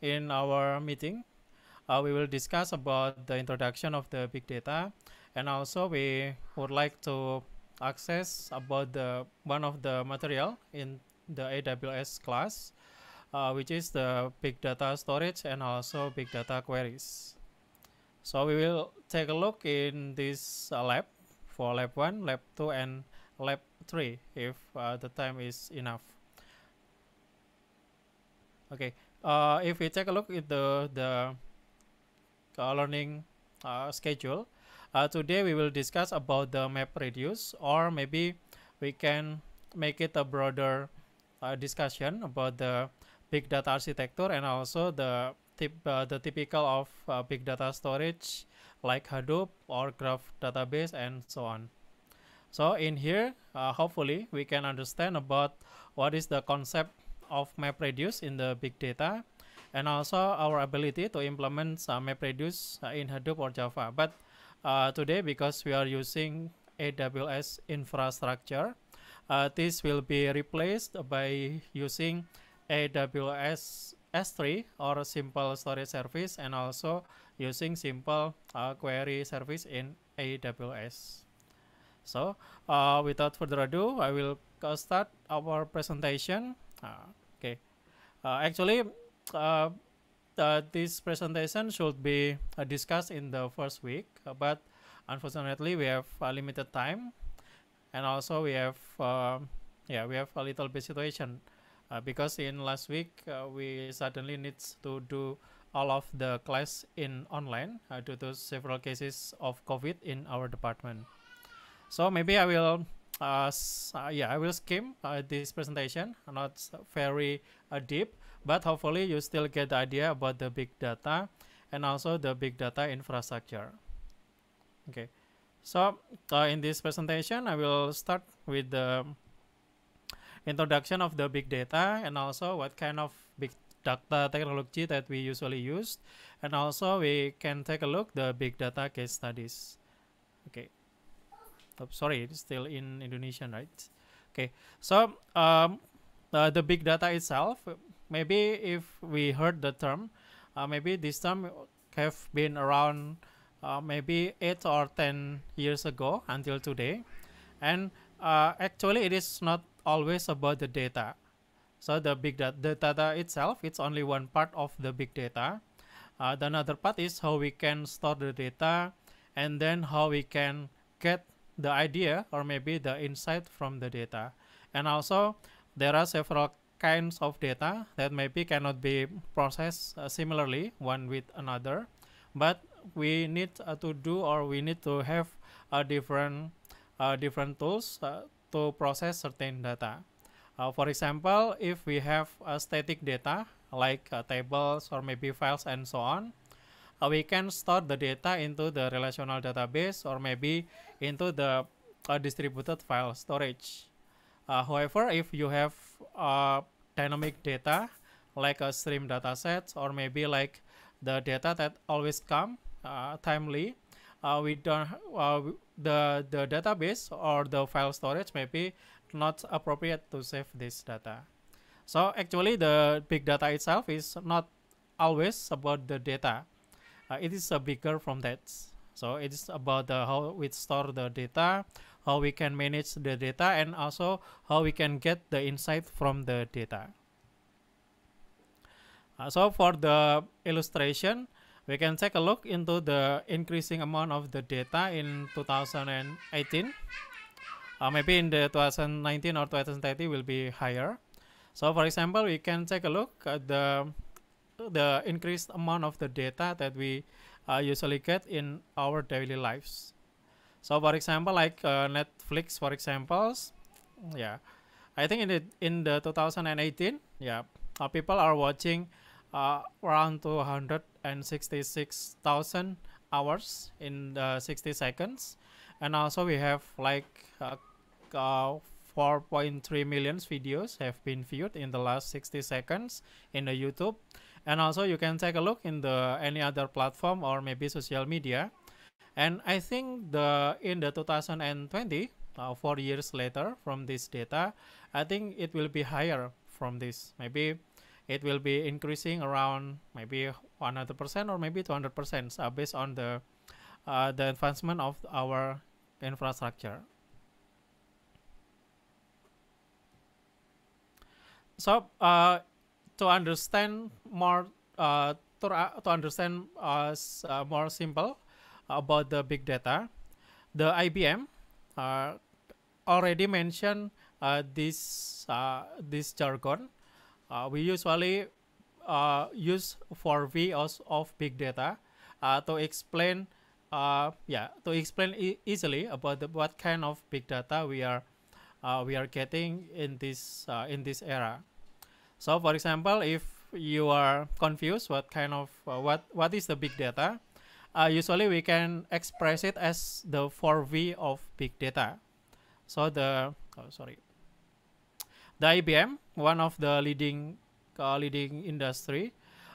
in our meeting. Uh, we will discuss about the introduction of the big data and also we would like to access about the one of the material in the AWS class uh, which is the big data storage and also big data queries. So we will take a look in this uh, lab for lab 1, lab 2 and lab 3 if uh, the time is enough. Okay, uh, if we take a look at the the uh, learning uh, schedule uh, today we will discuss about the map reduce or maybe we can make it a broader uh, discussion about the big data architecture and also the tip uh, the typical of big data storage like Hadoop or graph database and so on so in here hopefully we can understand about what is the concept of MapReduce in the big data and also our ability to implement some MapReduce uh, in Hadoop or Java. But uh, today, because we are using AWS infrastructure, uh, this will be replaced by using AWS S3 or simple storage service and also using simple uh, query service in AWS. So uh, without further ado, I will start our presentation. Ah, okay. Ah, actually, ah, this presentation should be discussed in the first week, but unfortunately we have a limited time, and also we have yeah we have a little bit situation because in last week we suddenly needs to do all of the class in online uh, due to several cases of COVID in our department. So maybe I will uh, yeah, I will skim uh, this presentation, not very uh, deep, but hopefully you still get the idea about the big data and also the big data infrastructure. Okay, so uh, in this presentation, I will start with the introduction of the big data and also what kind of big data technology that we usually use, and also we can take a look the big data case studies. Okay oh, sorry it's still in Indonesian right okay so um, uh, the big data itself maybe if we heard the term uh, maybe this term have been around uh, maybe 8 or 10 years ago until today and uh, actually it is not always about the data so the big data, the data itself it's only one part of the big data uh, the another part is how we can store the data and then how we can get the idea or maybe the insight from the data. And also there are several kinds of data that maybe cannot be processed uh, similarly one with another but we need uh, to do or we need to have uh, different different tools uh, to process certain data uh, for example if we have uh, static data like tables or maybe files and so on uh, we can store the data into the relational database or maybe into the uh, distributed file storage. Uh, however, if you have uh, dynamic data like a stream dataset or maybe like the data that always come uh, timely, uh, we don't uh, the the database or the file storage maybe not appropriate to save this data. So actually, the big data itself is not always about the data uh, it is uh, bigger from that so it is about the how we store the data how we can manage the data and also how we can get the insight from the data uh, so for the illustration we can take a look into the increasing amount of the data in 2018 uh, maybe in the 2019 or 2030 will be higher so for example we can take a look at the the increased amount of the data that we uh, usually get in our daily lives. So for example, like uh, Netflix, for example, yeah, I think in the, in the 2018, yeah, uh, people are watching uh, around 266,000 hours in the 60 seconds, and also we have like uh, uh, 4.3 million videos have been viewed in the last 60 seconds in the YouTube and also you can take a look in the any other platform or maybe social media and i think the in the 2020 uh, four years later from this data i think it will be higher from this maybe it will be increasing around maybe 100 percent or maybe 200 percent uh, based on the uh, the advancement of our infrastructure so uh, to understand more uh, to, uh, to understand us uh, uh, more simple about the big data, the IBM uh, already mentioned this this jargon. we usually use for VOs of big data to explain yeah to explain e easily about the, what kind of big data we are we are getting in this in this era. So for example, if you are confused what kind of uh, what what is the big data, uh, usually we can express it as the 4V of big data. So the oh, sorry, the IBM, one of the leading uh, leading industry,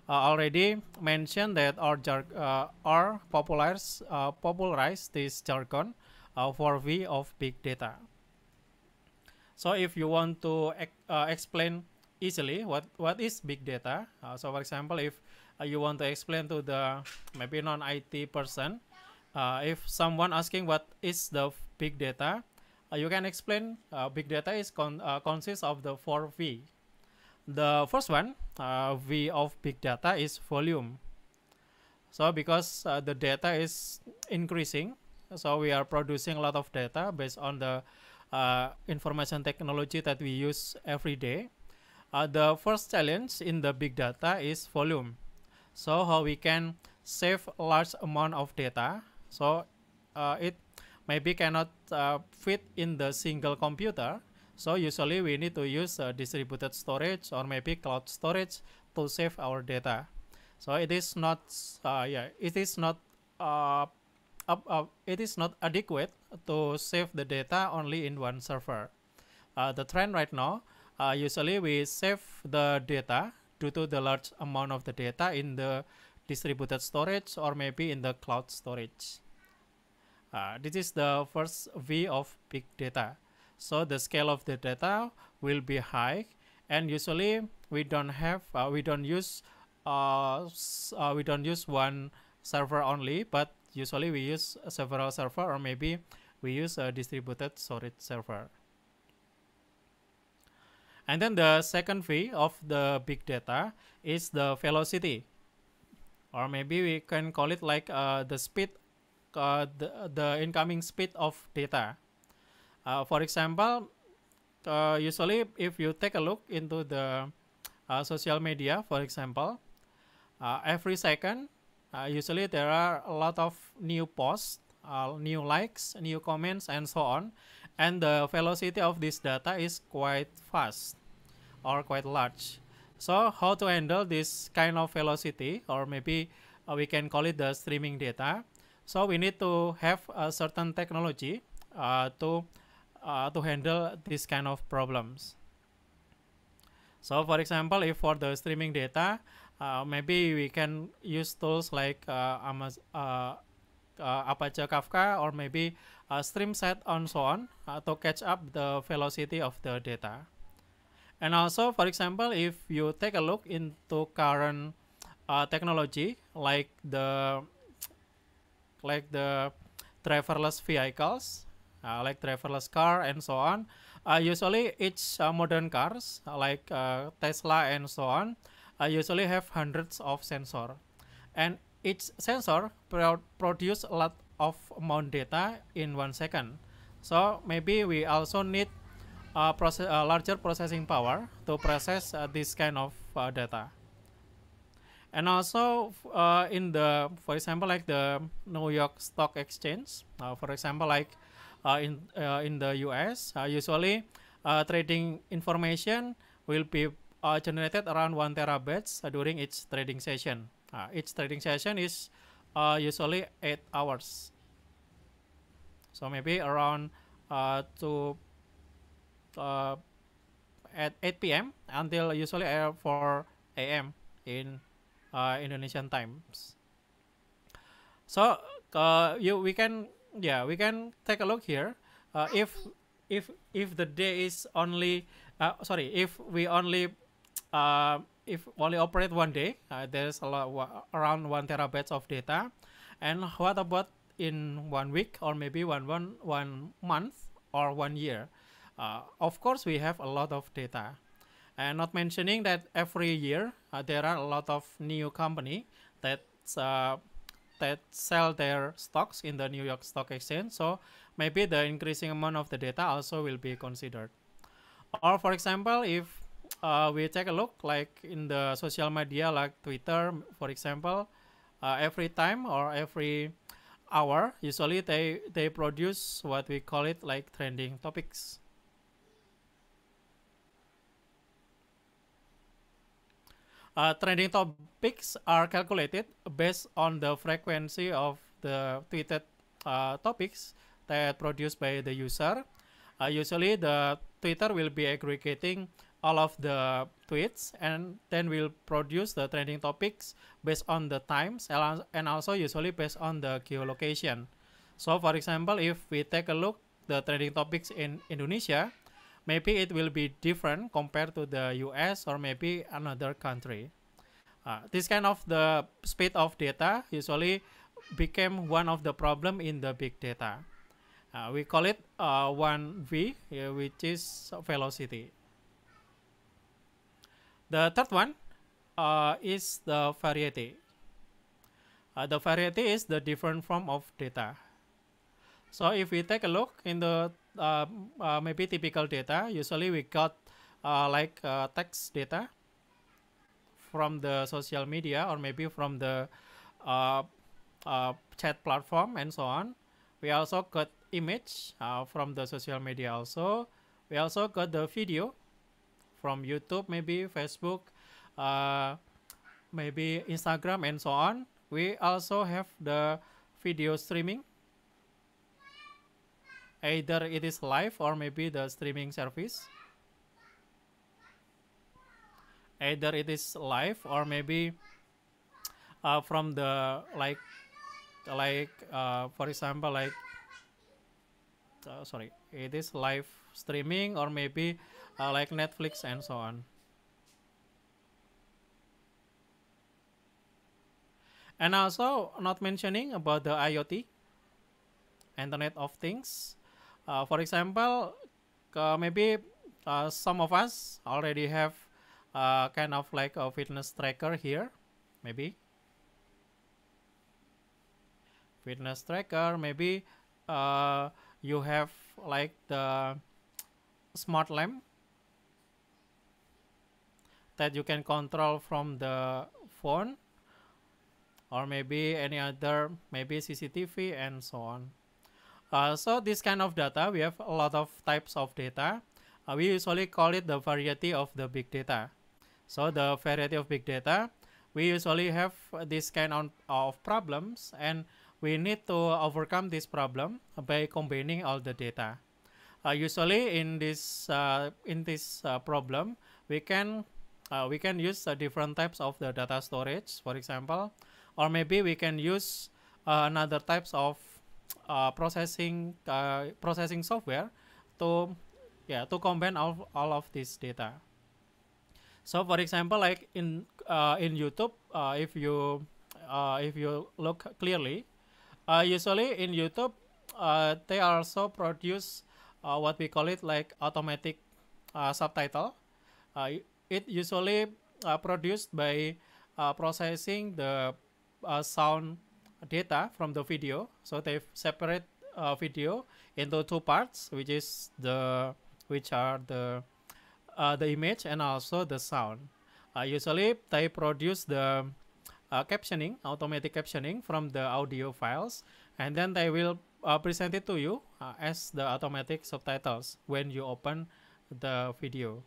uh, already mentioned that or jar uh, or uh, popularize this jargon uh, 4V of big data. So if you want to ex explain easily what what is big data. Uh, so for example, if uh, you want to explain to the maybe non-IT person, uh, if someone asking what is the big data, uh, you can explain uh, big data is con uh, consists of the four V. The first one, V of big data is volume. So because the data is increasing, so we are producing a lot of data based on the information technology that we use every day uh, the first challenge in the big data is volume so how we can save large amount of data so uh, it maybe cannot uh, fit in the single computer so usually we need to use uh, distributed storage or maybe cloud storage to save our data so it is not uh, yeah it is not uh, up, up, uh, it is not adequate to save the data only in one server the trend right now uh, usually we save the data due to the large amount of the data in the distributed storage or maybe in the cloud storage. Uh, this is the first V of big data. So the scale of the data will be high and usually we don't have uh, we don't use uh, uh, we don't use one server only but usually we use several server or maybe we use a distributed storage server. And then the second V of the big data is the velocity. Or maybe we can call it like uh, the speed, uh, the, the incoming speed of data. Uh, for example, uh, usually if you take a look into the uh, social media, for example, uh, every second, usually there are a lot of new posts, new likes, new comments, and so on and the velocity of this data is quite fast or quite large. So how to handle this kind of velocity or maybe uh, we can call it the streaming data. So we need to have a certain technology uh, to, uh, to handle this kind of problems. So for example, if for the streaming data, uh, maybe we can use tools like uh, Amaz uh, Apache Kafka or maybe uh, stream set and so on uh, to catch up the velocity of the data. And also, for example, if you take a look into current uh, technology like the like the driverless vehicles, uh, like driverless car and so on, uh, usually each uh, modern cars uh, like uh, Tesla and so on uh, usually have hundreds of sensor and each sensor pro produce a lot of mount data in one second. So maybe we also need a, a larger processing power to process uh, this kind of uh, data. And also uh, in the, for example, like the New York Stock Exchange, uh, for example, like uh, in, uh, in the US, usually trading information will be generated around one terabytes during each trading session. each trading session is usually eight hours so maybe around uh, to uh, at 8 p.m. until usually 4 a.m. in uh, Indonesian times. So uh, you we can yeah we can take a look here. Uh, if if if the day is only uh, sorry if we only uh, if only operate one day uh, there's a lot around one terabytes of data and what about in one week or maybe one, one, one month or one year. Uh, of course, we have a lot of data. And uh, not mentioning that every year uh, there are a lot of new company that uh, that sell their stocks in the New York Stock Exchange. So maybe the increasing amount of the data also will be considered. Or for example, if uh, we take a look like in the social media like Twitter, for example, uh, every time or every hour, usually they, they produce what we call it like trending topics. Uh, trending topics are calculated based on the frequency of the tweeted uh, topics that produced by the user. Uh, usually, the Twitter will be aggregating all of the tweets and then we'll produce the trending topics based on the times and also usually based on the geolocation. So for example, if we take a look the trending topics in Indonesia, maybe it will be different compared to the US or maybe another country. Uh, this kind of the speed of data usually became one of the problem in the big data. Uh, we call it uh, 1V, uh, which is velocity. The third one uh, is the variety. Uh, the variety is the different form of data. So if we take a look in the uh, uh maybe typical data, usually we got uh, like uh, text data from the social media or maybe from the chat platform and so on. We also got image from the social media also. We also got the video from YouTube, maybe Facebook, uh, maybe Instagram and so on. We also have the video streaming. Either it is live or maybe the streaming service. Either it is live or maybe uh, from the like like uh, for example like uh, sorry it is live streaming or maybe uh, like Netflix and so on. And also not mentioning about the IoT, Internet of Things. Uh, for example, uh, maybe uh, some of us already have uh, kind of like a fitness tracker here, maybe. Fitness tracker, maybe uh, you have like the smart lamp that you can control from the phone or maybe any other maybe CCTV and so on uh, so this kind of data we have a lot of types of data uh, we usually call it the variety of the big data so the variety of big data we usually have this kind of, problems and we need to overcome this problem by combining all the data uh, usually in this uh, in this uh, problem we can uh, we can use uh, different types of the data storage for example or maybe we can use uh, another types of uh, processing uh, processing software to yeah to combine all, all of this data so for example like in uh, in youtube if you if you look clearly usually in youtube they also produce what we call it like automatic subtitle it usually uh, produced by uh, processing the uh, sound data from the video. So they separate uh, video into two parts, which is the which are the uh, the image and also the sound. Uh, usually they produce the uh, captioning, automatic captioning from the audio files, and then they will uh, present it to you uh, as the automatic subtitles when you open the video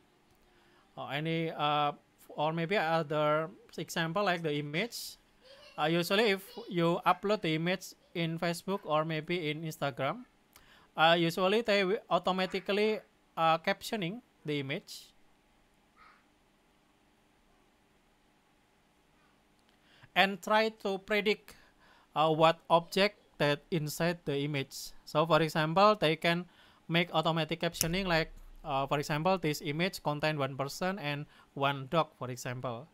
or uh, any uh, or maybe other example like the image uh, usually if you upload the image in Facebook or maybe in Instagram uh, usually they automatically uh, captioning the image and try to predict uh, what object that inside the image so for example they can make automatic captioning like uh, for example, this image contain one person and one dog, for example.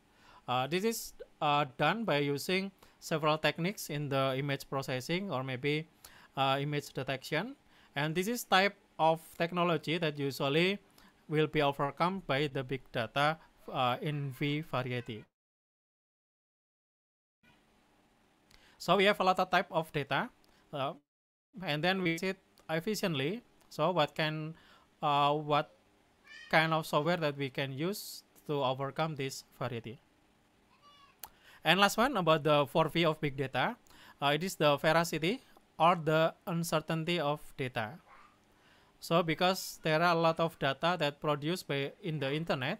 Uh, this is uh, done by using several techniques in the image processing or maybe uh, image detection. And this is type of technology that usually will be overcome by the big data uh, in V variety. So we have a lot of type of data uh, and then we see it efficiently. So what can uh, what kind of software that we can use to overcome this variety. And last one about the 4V of big data. Uh, it is the veracity or the uncertainty of data. So because there are a lot of data that produced by in the internet,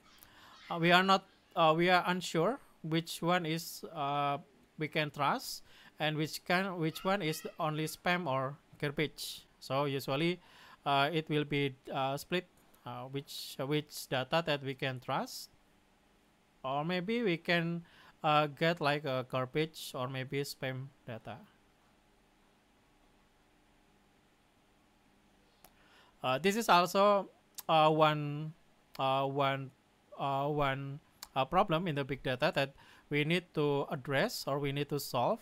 uh, we are not uh, we are unsure which one is uh, we can trust and which can which one is only spam or garbage. So usually uh, it will be uh, split uh, which which data that we can trust or maybe we can get like a garbage or maybe spam data Uh, this is also uh, one, uh, one, one problem in the big data that we need to address or we need to solve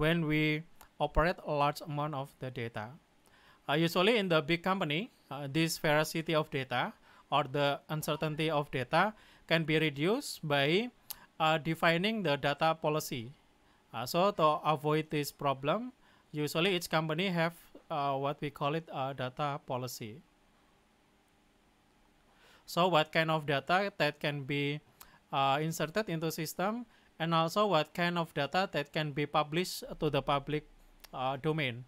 when we operate a large amount of the data. Uh, usually in the big company, uh, this veracity of data or the uncertainty of data can be reduced by uh, defining the data policy. Uh, so to avoid this problem, usually each company have uh, what we call it a uh, data policy. So what kind of data that can be inserted into system and also what kind of data that can be published to the public domain.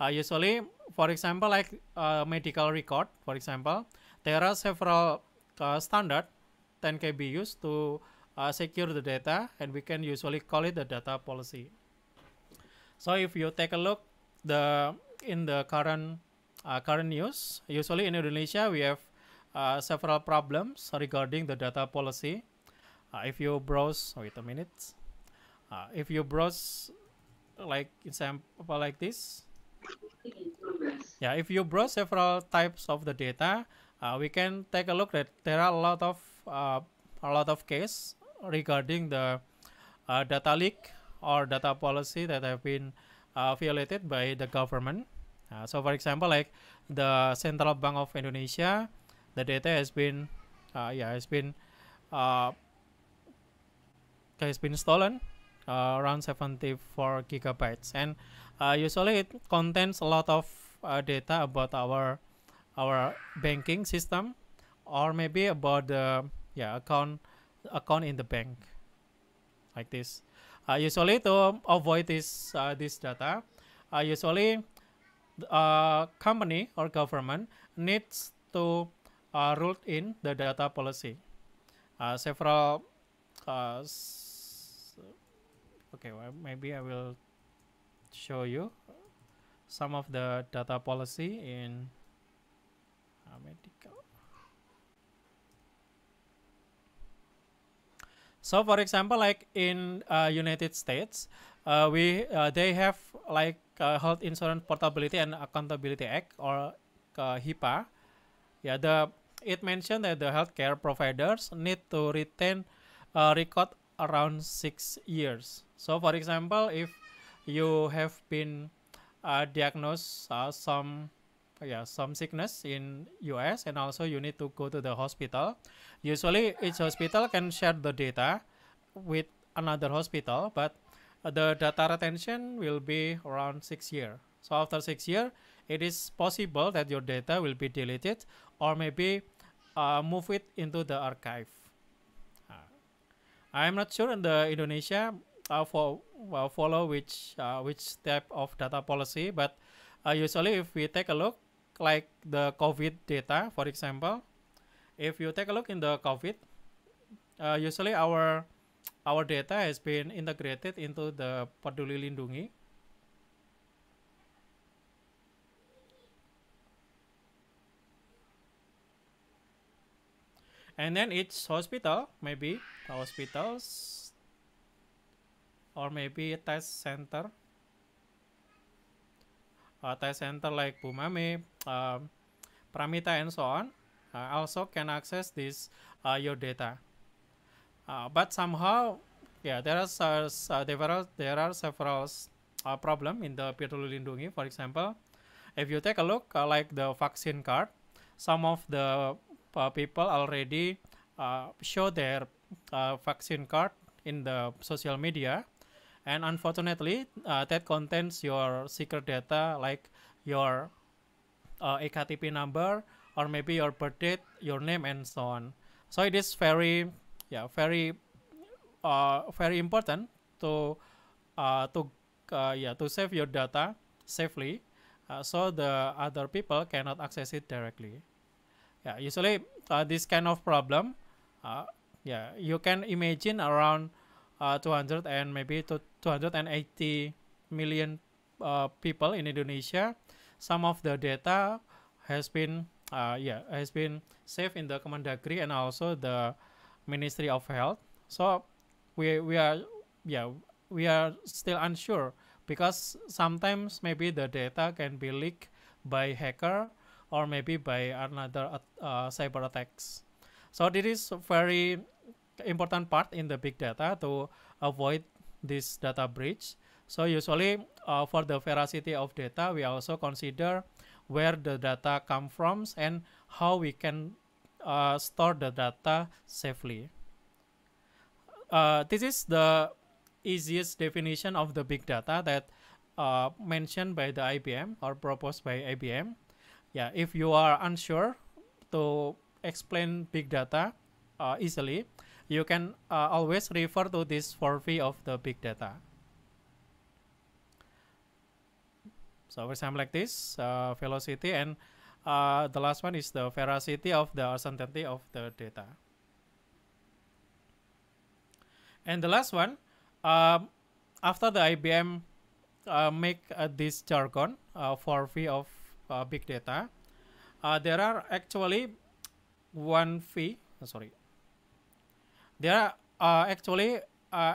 Uh, usually, for example, like uh, medical record, for example, there are several uh, standard that can be used to uh, secure the data and we can usually call it the data policy. So if you take a look the in the current uh, current news, usually in Indonesia we have uh, several problems regarding the data policy. Uh, if you browse, wait a minute. Uh, if you browse like example like this, yeah, if you browse several types of the data, uh, we can take a look that there are a lot of uh, a lot of case regarding the uh, data leak or data policy that have been uh, violated by the government. Uh, so, for example, like the Central Bank of Indonesia, the data has been uh, yeah has been has been stolen uh, around 74 gigabytes and uh, usually it contains a lot of uh, data about our our banking system or maybe about the yeah account account in the bank like this uh, usually to avoid this uh, this data uh, usually a company or government needs to root in the data policy several okay well, maybe I will show you some of the data policy in medical so for example like in uh, united states uh, we uh, they have like uh, health insurance portability and accountability act or uh, HIPAA yeah the it mentioned that the healthcare providers need to retain uh, record around six years. So for example, if you have been uh, diagnosed uh, some yeah some sickness in US and also you need to go to the hospital. Usually each hospital can share the data with another hospital, but the data retention will be around six year. So after six year, it is possible that your data will be deleted or maybe uh, move it into the archive. I'm not sure in the Indonesia uh, for uh, follow which uh, which type of data policy, but uh, usually if we take a look like the COVID data, for example, if you take a look in the COVID, uh, usually our our data has been integrated into the Peduli Lindungi and then it's hospital maybe hospitals or maybe a test center a test center like Bumame, um, Pramita and so on uh, also can access this uh, your data uh, but somehow yeah there are uh, there are there are several uh, problem in the peduli lindungi for example if you take a look uh, like the vaccine card some of the uh, people already uh, show their uh, vaccine card in the social media and unfortunately uh, that contains your secret data like your ektp uh, number or maybe your birth date your name and so on so it is very yeah very uh, very important to to yeah to save your data safely so the other people cannot access it directly yeah usually uh, this kind of problem uh, yeah you can imagine around uh, 200 and maybe to 280 million uh, people in Indonesia some of the data has been uh, yeah has been saved in the Kemendagri and also the Ministry of Health so we we are yeah we are still unsure because sometimes maybe the data can be leaked by hacker or maybe by another uh, uh, cyber attacks. So this is very important part in the big data to avoid this data breach. So usually uh, for the veracity of data, we also consider where the data come from and how we can uh, store the data safely. Uh, this is the easiest definition of the big data that uh, mentioned by the IBM or proposed by IBM yeah if you are unsure to explain big data uh, easily you can uh, always refer to this 4v of the big data so for example like this uh, velocity and uh, the last one is the veracity of the uncertainty of the data and the last one um, after the IBM uh, make uh, this jargon 4v of uh, big data, uh, there are actually one fee. Uh, sorry, there are uh, actually uh,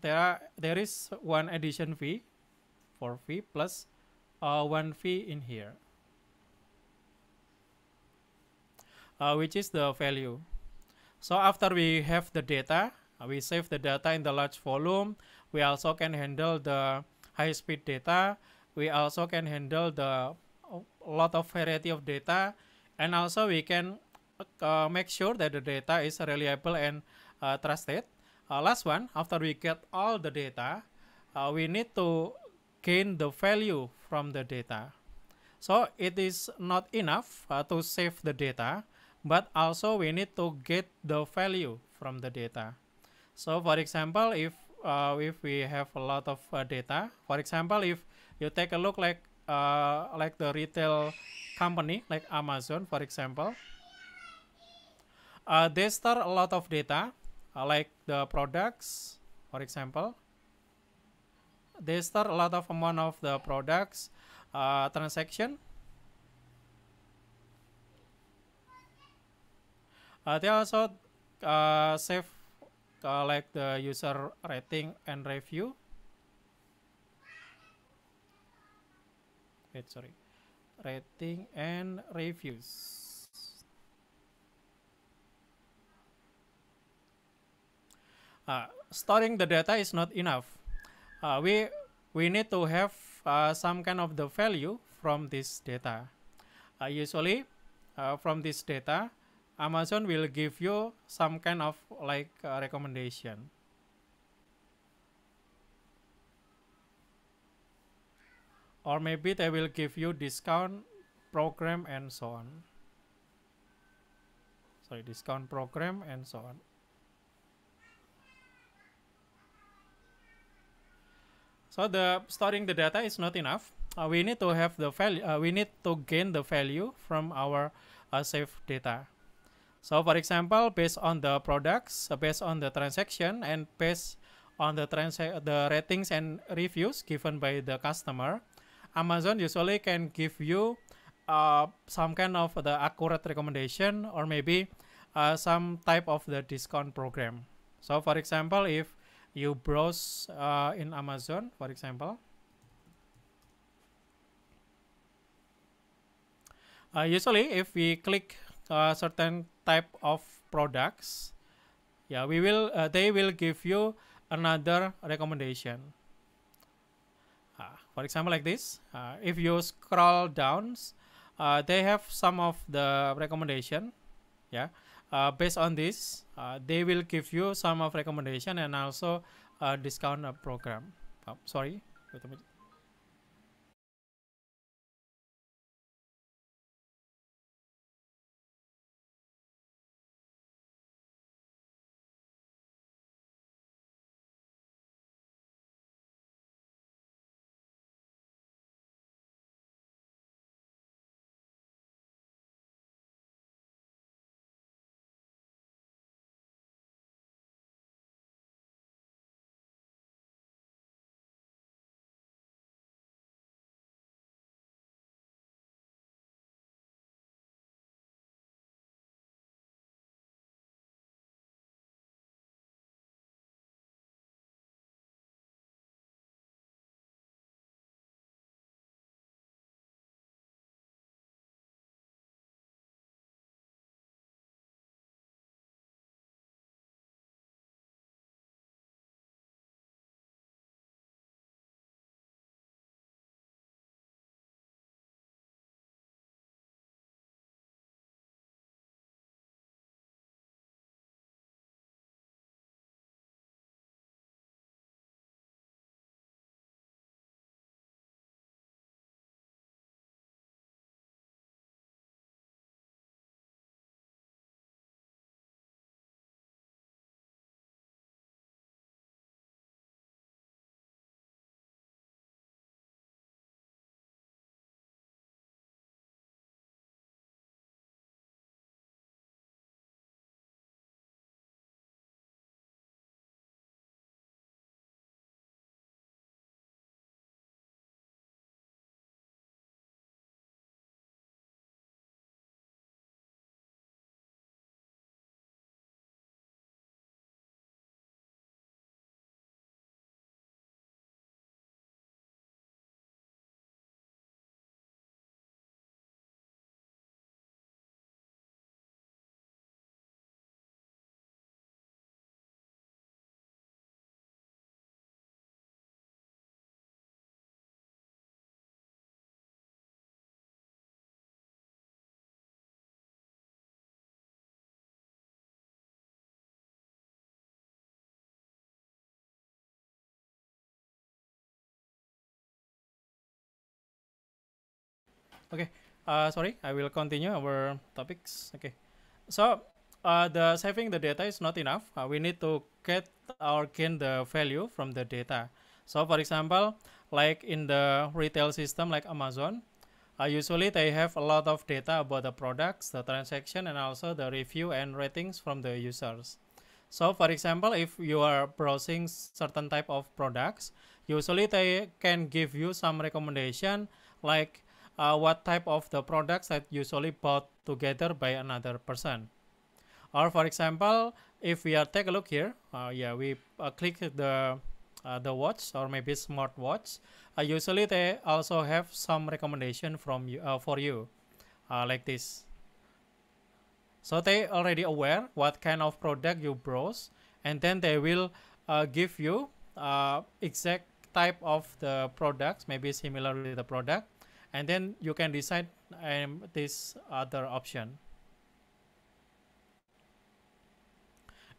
there are there is one addition fee, for fee plus uh, one fee in here, uh, which is the value. So after we have the data, uh, we save the data in the large volume. We also can handle the high-speed data. We also can handle the lot of variety of data and also we can uh, make sure that the data is reliable and uh, trusted. Uh, last one, after we get all the data, uh, we need to gain the value from the data. So it is not enough uh, to save the data, but also we need to get the value from the data. So for example, if uh, if we have a lot of data, for example, if you take a look like uh, like the retail company like Amazon for example uh, they store a lot of data uh, like the products for example they store a lot of amount of the products uh, transaction uh, they also uh, save uh, like the user rating and review wait sorry rating and reviews uh, storing the data is not enough uh, we we need to have uh, some kind of the value from this data uh, usually uh, from this data Amazon will give you some kind of like uh, recommendation or maybe they will give you discount program and so on sorry discount program and so on so the storing the data is not enough uh, we need to have the value uh, we need to gain the value from our uh, saved data so for example based on the products uh, based on the transaction and based on the trans the ratings and reviews given by the customer Amazon usually can give you uh, some kind of the accurate recommendation or maybe uh, some type of the discount program. So for example, if you browse uh, in Amazon, for example, uh, usually if we click a uh, certain type of products, yeah, we will uh, they will give you another recommendation for example like this uh, if you scroll down uh, they have some of the recommendation yeah uh, based on this uh, they will give you some of recommendation and also discount program oh, sorry wait a minute Okay, uh, sorry, I will continue our topics. Okay, so uh, the saving the data is not enough. Uh, we need to get or gain the value from the data. So for example, like in the retail system like Amazon, uh, usually they have a lot of data about the products, the transaction, and also the review and ratings from the users. So for example, if you are browsing certain type of products, usually they can give you some recommendation like uh, what type of the products that usually bought together by another person. Or for example, if we are take a look here, uh, yeah, we uh, click the uh, the watch or maybe smartwatch. Uh, usually they also have some recommendation from you uh, for you, like this. So they already aware what kind of product you browse, and then they will give you exact type of the products, maybe similar with the product and then you can decide um, this other option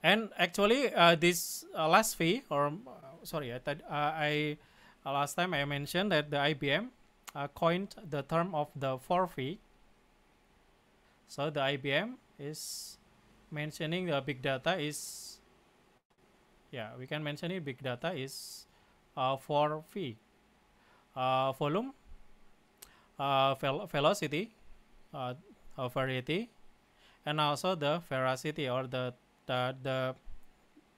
and actually uh, this uh, last fee or um, uh, sorry I, uh, I uh, last time I mentioned that the IBM coined the term of the for fee so the IBM is mentioning the big data is yeah we can mention it big data is uh, for fee uh, volume uh, velocity uh, variety and also the veracity or the, the, the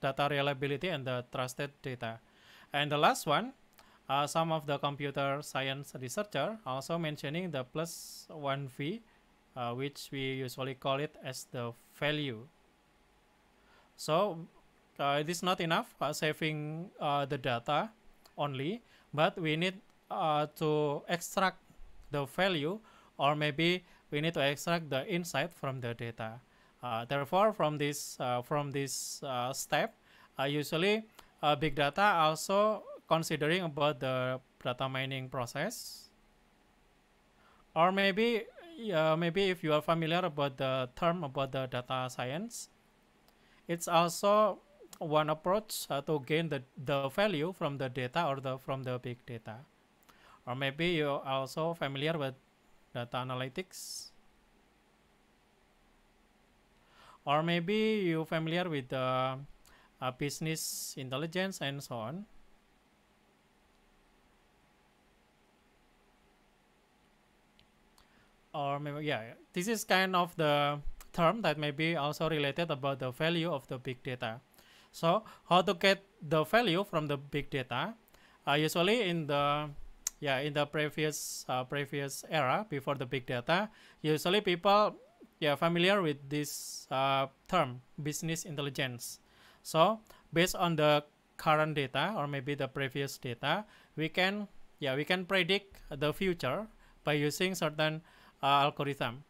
data reliability and the trusted data. And the last one, uh, some of the computer science researcher also mentioning the plus 1V, uh, which we usually call it as the value. So uh, it is not enough uh, saving uh, the data only, but we need uh, to extract the value or maybe we need to extract the insight from the data. Uh, therefore, from this uh, from this uh, step, uh, usually uh, big data also considering about the data mining process, or maybe uh, maybe if you are familiar about the term about the data science, it's also one approach to gain the the value from the data or the from the big data or maybe you're also familiar with data analytics or maybe you're familiar with uh, uh, business intelligence and so on or maybe yeah this is kind of the term that may be also related about the value of the big data so how to get the value from the big data uh, usually in the yeah in the previous uh, previous era before the big data usually people yeah familiar with this uh, term business intelligence so based on the current data or maybe the previous data we can yeah we can predict the future by using certain uh, algorithm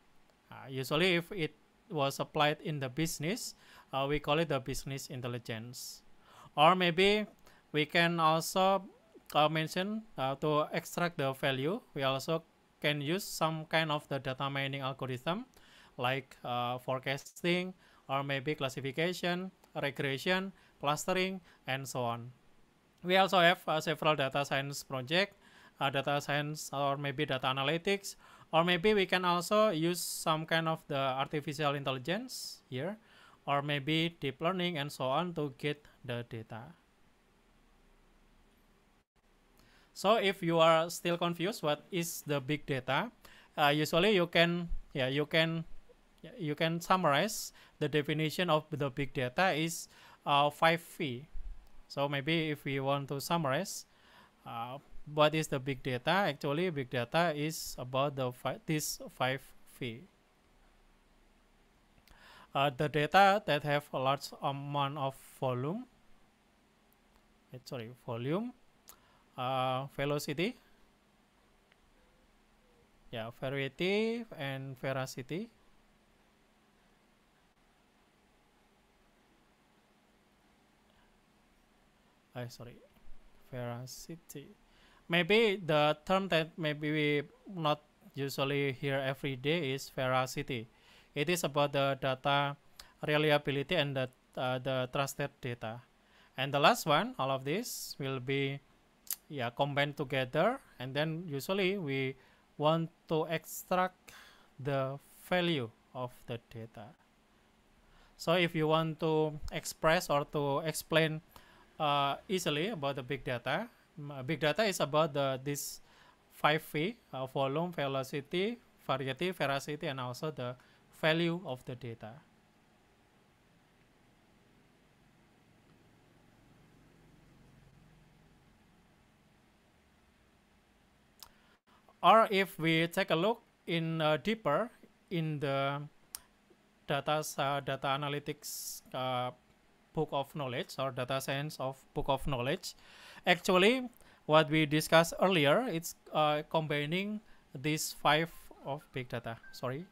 uh, usually if it was applied in the business uh, we call it the business intelligence or maybe we can also uh, mention uh, to extract the value, we also can use some kind of the data mining algorithm like uh, forecasting or maybe classification, regression, clustering, and so on. We also have uh, several data science project, uh, data science or maybe data analytics, or maybe we can also use some kind of the artificial intelligence here, or maybe deep learning and so on to get the data. So if you are still confused what is the big data, uh, usually you can yeah you can you can summarize the definition of the big data is uh, 5V. So maybe if we want to summarize uh, what is the big data, actually big data is about the fi this 5V. Uh, the data that have a large amount of volume, eh, sorry, volume, uh, velocity ya yeah, variety and veracity I eh, sorry veracity maybe the term that maybe we not usually hear every day is veracity it is about the data reliability and the uh, the trusted data and the last one all of this will be yeah combined together and then usually we want to extract the value of the data so if you want to express or to explain uh, easily about the big data uh, big data is about the this 5v uh, volume velocity variety veracity and also the value of the data or if we take a look in uh, deeper in the data uh, data analytics uh, book of knowledge or data science of book of knowledge actually what we discussed earlier it's uh, combining these five of big data sorry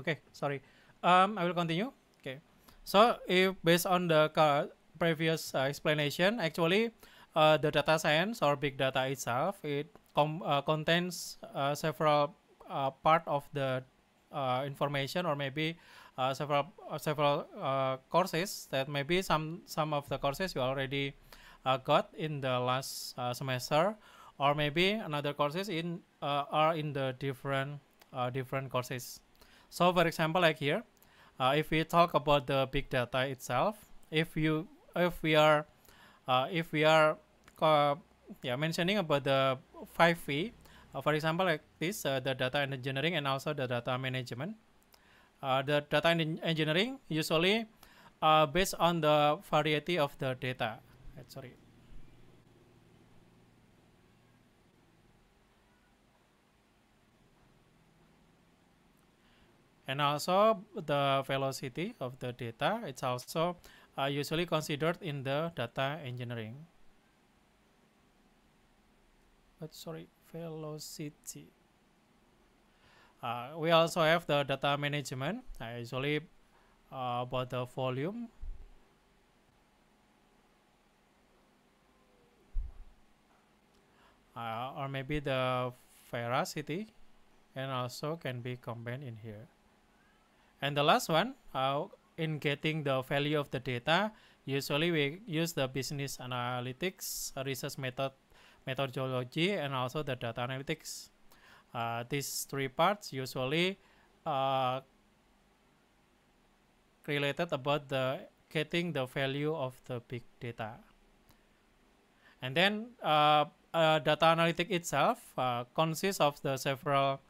okay sorry um i will continue okay so if based on the previous uh, explanation actually uh, the data science or big data itself it uh, contains uh, several uh, part of the uh, information or maybe several several courses that maybe some some of the courses you already got in the last semester or maybe another courses in are in the different different courses so for example, like here, uh, if we talk about the big data itself, if you if we are uh, if we are uh, yeah mentioning about the 5V, uh, for example, like this, uh, the data engineering and also the data management. Uh, the data engineering usually based on the variety of the data. Sorry, and also the velocity of the data it's also uh, usually considered in the data engineering but sorry velocity uh, we also have the data management uh, usually uh, about the volume uh, or maybe the veracity and also can be combined in here And the last one, uh, in getting the value of the data, usually we use the business analytics, research method, methodology, and also the data analytics. Uh, these three parts usually uh, related about the getting the value of the big data. And then uh, uh, data analytic itself uh, consists of the several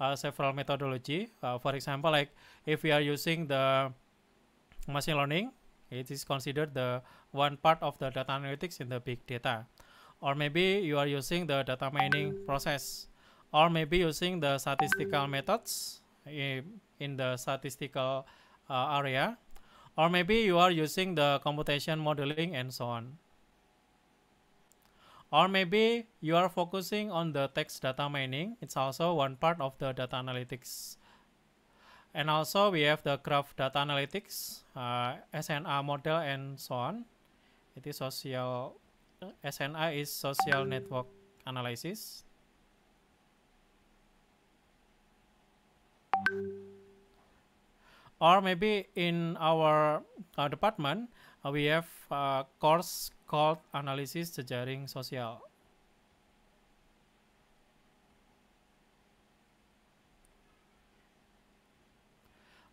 uh, several methodology. Uh, for example, like if we are using the machine learning, it is considered the one part of the data analytics in the big data. Or maybe you are using the data mining process. Or maybe using the statistical methods in, the statistical uh, area. Or maybe you are using the computation modeling and so on. Or maybe you are focusing on the text data mining. It's also one part of the data analytics. And also we have the graph data analytics, uh, SNA model and so on. It is social, uh, SNA is social network analysis. Or maybe in our, uh, department, uh, we have uh, course called analisis jejaring sosial.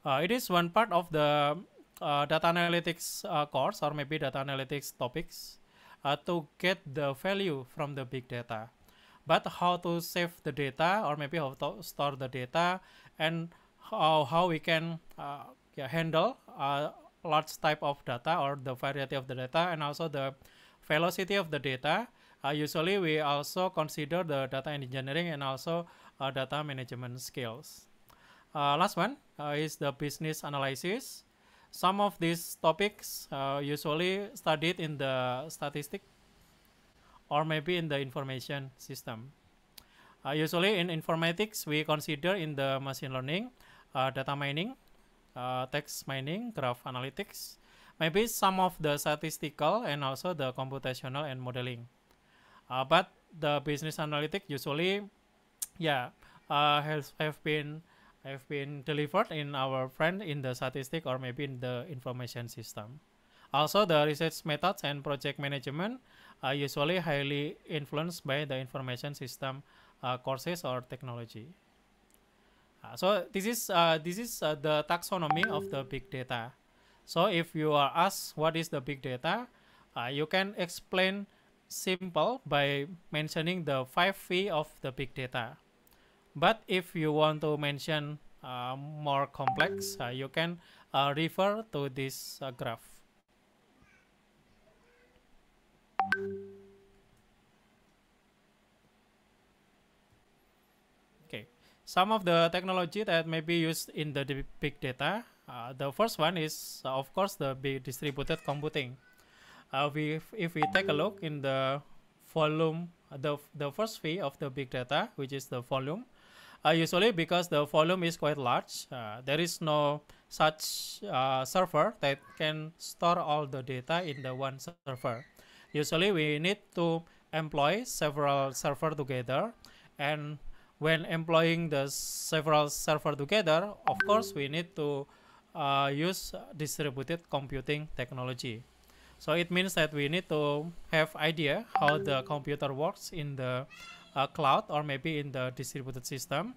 Uh, it is one part of the uh, data analytics uh, course or maybe data analytics topics uh, to get the value from the big data. But how to save the data or maybe how to store the data and how, how we can uh, yeah, handle uh, large type of data or the variety of the data and also the velocity of the data. Uh, usually we also consider the data engineering and also uh, data management skills. Uh, last one uh, is the business analysis. Some of these topics uh, usually studied in the statistic or maybe in the information system. Uh, usually in informatics, we consider in the machine learning, data mining, uh, text mining, graph analytics, maybe some of the statistical and also the computational and modeling. Uh, but the business analytic usually, yeah, uh, has have been have been delivered in our friend in the statistic or maybe in the information system. Also, the research methods and project management are usually highly influenced by the information system uh, courses or technology. Uh, so this is uh, this is uh, the taxonomy of the big data. So if you are asked what is the big data, you can explain simple by mentioning the 5V of the big data. But if you want to mention uh, more complex, uh, you can uh, refer to this graph. Some of the technology that may be used in the big data, uh, the first one is uh, of course the big distributed computing. Uh, we, if we take a look in the volume, the, the first fee of the big data, which is the volume, uh, usually because the volume is quite large, uh, there is no such uh, server that can store all the data in the one server. Usually we need to employ several server together and when employing the several server together, of course we need to uh, use distributed computing technology. So it means that we need to have idea how the computer works in the uh, cloud or maybe in the distributed system.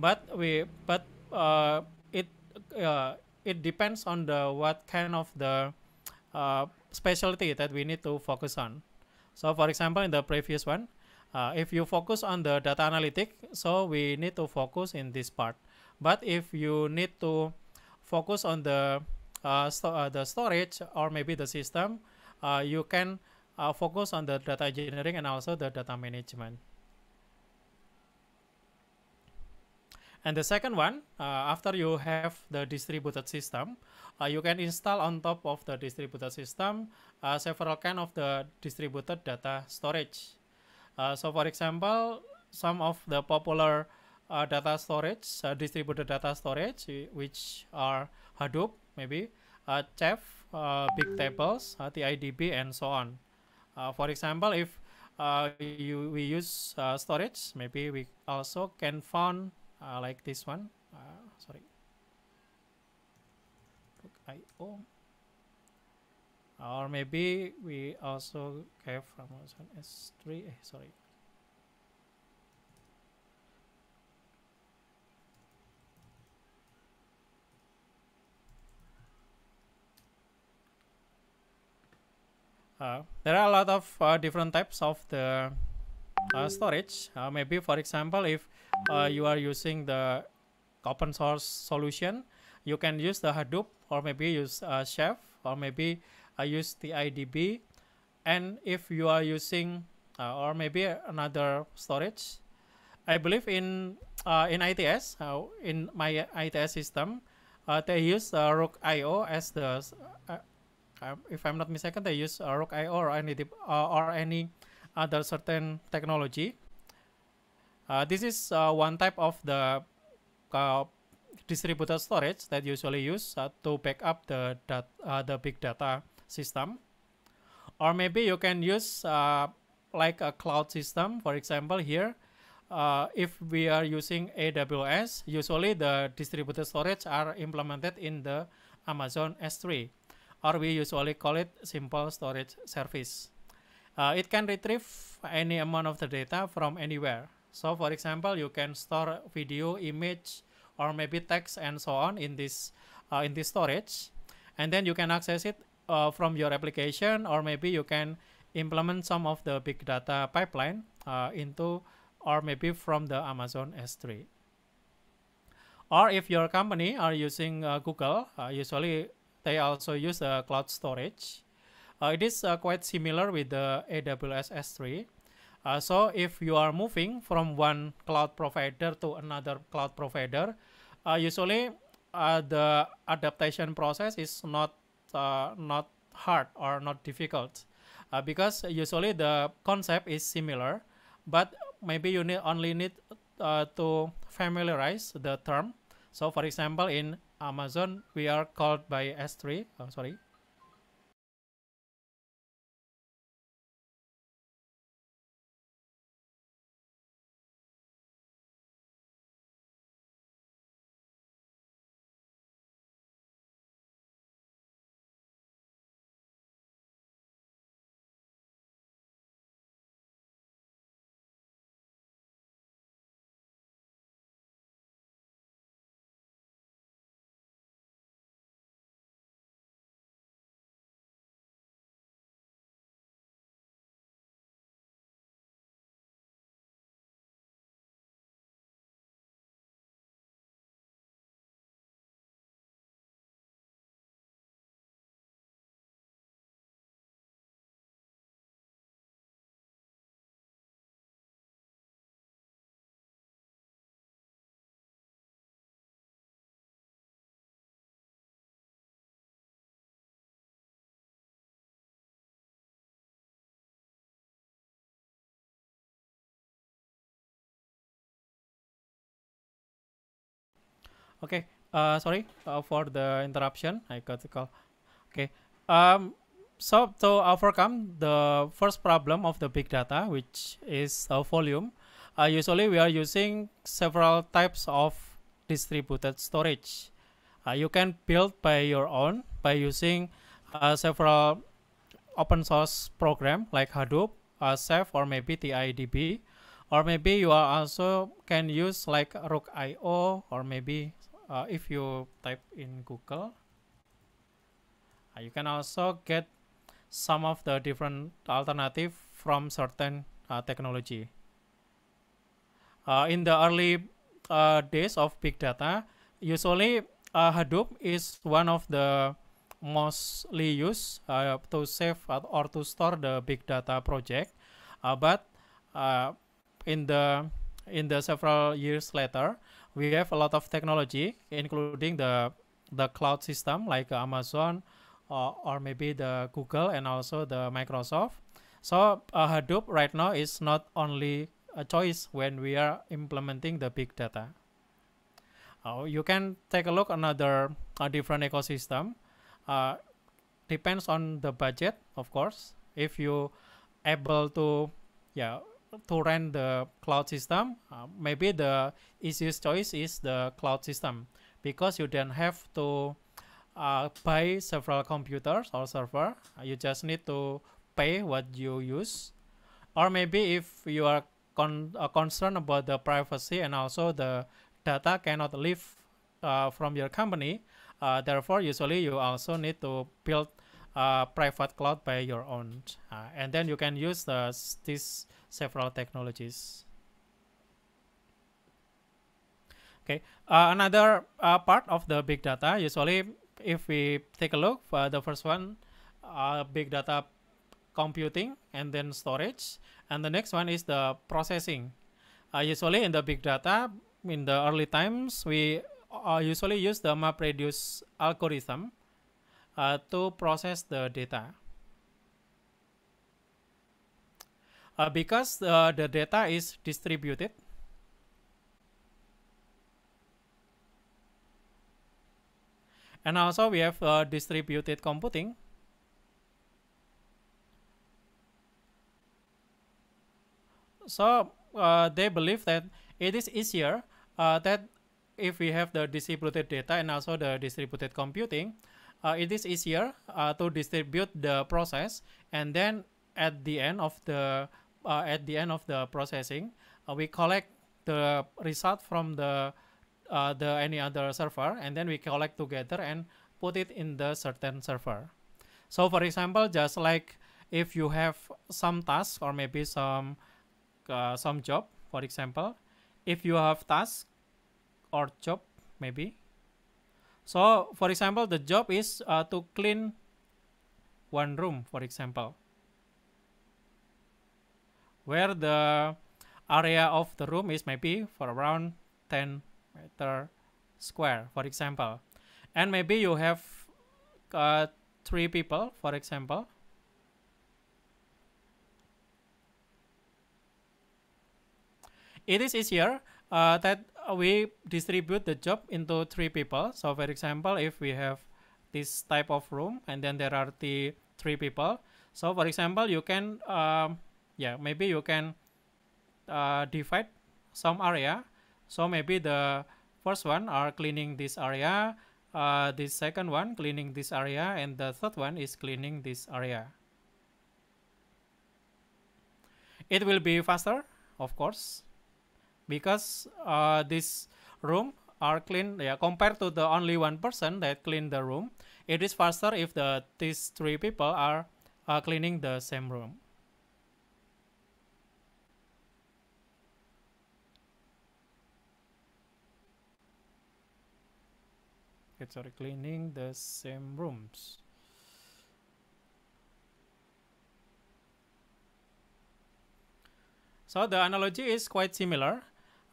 But we but uh, it uh, it depends on the what kind of the uh, specialty that we need to focus on. So for example, in the previous one, Uh, if you focus on the data analytic, so we need to focus in this part. But if you need to focus on the uh, sto uh, the storage or maybe the system, uh, you can uh, focus on the data engineering and also the data management. And the second one, uh, after you have the distributed system, uh, you can install on top of the distributed system uh, several kind of the distributed data storage. Uh, so for example, some of the popular uh, data storage, uh, distributed data storage, eh, which are Hadoop, maybe, uh, Chef, uh, Big Tables, uh, TIDB, and so on. for example, if you, we use storage, maybe we also can found like this one. sorry. Look, oh or maybe we also came from S3 eh, sorry Uh, there are a lot of uh, different types of the uh, storage uh, maybe for example if uh, you are using the open source solution you can use the Hadoop or maybe use uh, Chef or maybe I use the IDB and if you are using uh, or maybe another storage I believe in uh, in ITS uh, in my ITS system uh, they use uh, Rook IO as the uh, um, if I'm not mistaken they use uh, Rook IO or any uh, or any other certain technology this is one type of the distributed storage that usually use to back up the dat the big data system or maybe you can use uh, like a cloud system for example here uh, if we are using AWS usually the distributed storage are implemented in the Amazon S3 or we usually call it simple storage service uh, it can retrieve any amount of the data from anywhere so for example you can store video image or maybe text and so on in this uh, in this storage and then you can access it uh, from your application or maybe you can implement some of the big data pipeline uh, into or maybe from the Amazon S3. Or if your company are using uh, Google, uh, usually they also use the uh, cloud storage. Uh, it is quite similar with the AWS S3. so if you are moving from one cloud provider to another cloud provider, usually the adaptation process is not uh, not hard or not difficult uh, because usually the concept is similar but maybe you need only need uh, to familiarize the term so for example in amazon we are called by s3 oh, sorry Okay, uh, sorry uh, for the interruption. I got the call. Okay, um, so to overcome the first problem of the big data, which is volume, uh, usually we are using several types of distributed storage. Uh, you can build by your own by using uh, several open source program like Hadoop, uh, Ceph, or maybe TIDB, or maybe you are also can use like Rook.io or maybe uh, if you type in Google uh, you can also get some of the different alternative from certain uh, technology uh, in the early uh, days of big data usually uh, Hadoop is one of the mostly used to save or to store the big data project but in the in the several years later we have a lot of technology, including the the cloud system like Amazon or, uh, or maybe the Google and also the Microsoft. So uh, Hadoop right now is not only a choice when we are implementing the big data. Uh, you can take a look another a uh, different ecosystem. Uh, depends on the budget, of course. If you able to, yeah, to rent the cloud system, uh, maybe the easiest choice is the cloud system because you don't have to uh, buy several computers or server. You just need to pay what you use. Or maybe if you are con uh, concerned about the privacy and also the data cannot leave uh, from your company, uh, therefore usually you also need to build a uh, private cloud by your own. and then you can use the, this several technologies. Okay, uh, another uh, part of the big data, usually if we take a look, uh, the first one, uh, big data computing and then storage. And the next one is the processing. Uh, usually in the big data, in the early times, we uh, usually use the MapReduce algorithm uh, to process the data. uh, because uh, the data is distributed and also we have uh, distributed computing so uh, they believe that it is easier uh, that if we have the distributed data and also the distributed computing uh, it is easier uh, to distribute the process and then at the end of the uh, at the end of the processing, uh, we collect the result from the uh, the any other server, and then we collect together and put it in the certain server. So for example, just like if you have some task or maybe some uh, some job, for example, if you have task or job maybe. So for example, the job is uh, to clean one room, for example where the area of the room is maybe for around 10 meter square for example and maybe you have uh, three people for example it is easier uh, that we distribute the job into three people so for example if we have this type of room and then there are the three people so for example you can um, yeah maybe you can uh, divide some area so maybe the first one are cleaning this area uh, the second one cleaning this area and the third one is cleaning this area it will be faster of course because uh, this room are clean yeah, compared to the only one person that clean the room it is faster if the these three people are uh, cleaning the same room It's already cleaning the same rooms so the analogy is quite similar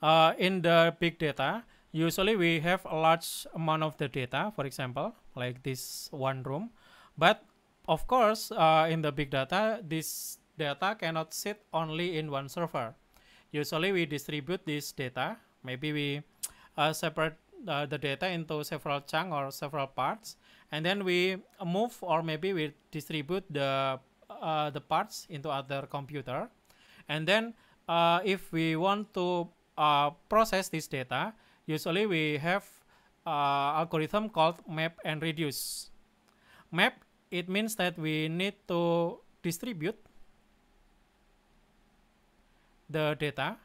uh, in the big data usually we have a large amount of the data for example like this one room but of course uh, in the big data this data cannot sit only in one server usually we distribute this data maybe we uh, separate the data into several chunks or several parts and then we move or maybe we distribute the uh, the parts into other computer and then uh, if we want to uh, process this data usually we have uh, algorithm called map and reduce map it means that we need to distribute the data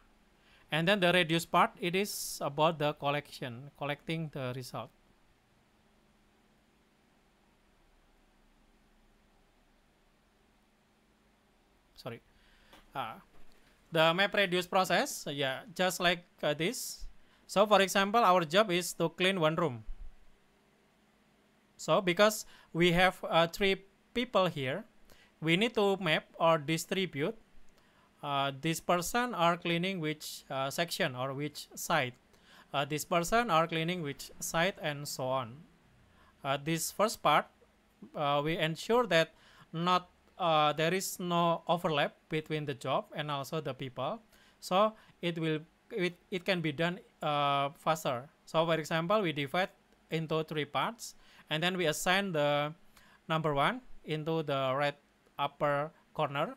and then the reduce part it is about the collection collecting the result sorry uh, the map reduce process yeah just like uh, this so for example our job is to clean one room so because we have uh, three people here we need to map or distribute uh, this person are cleaning which uh, section or which site. Uh, this person are cleaning which site and so on. this first part, we ensure that not uh, there is no overlap between the job and also the people so it will it, it can be done uh, faster so for example we divide into three parts and then we assign the number one into the right upper corner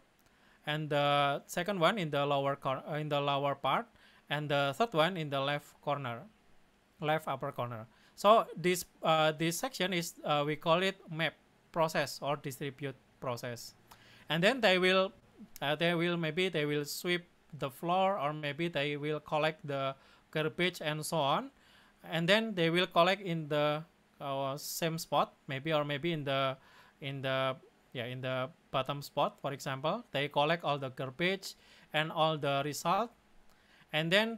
and the second one in the lower uh, in the lower part and the third one in the left corner left upper corner so this uh, this section is uh, we call it map process or distribute process and then they will uh, they will maybe they will sweep the floor or maybe they will collect the garbage and so on and then they will collect in the uh, same spot maybe or maybe in the in the yeah in the bottom spot for example they collect all the garbage and all the result and then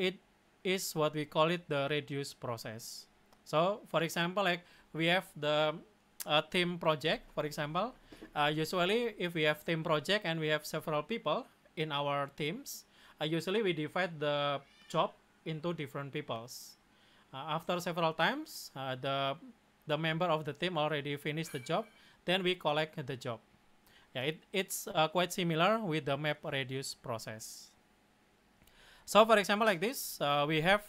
it is what we call it the reduce process so for example like we have the uh, team project for example uh, usually if we have team project and we have several people in our teams uh, usually we divide the job into different peoples uh, after several times uh, the the member of the team already finished the job then we collect the job. Yeah, it, it's uh, quite similar with the map reduce process. So for example, like this, uh, we have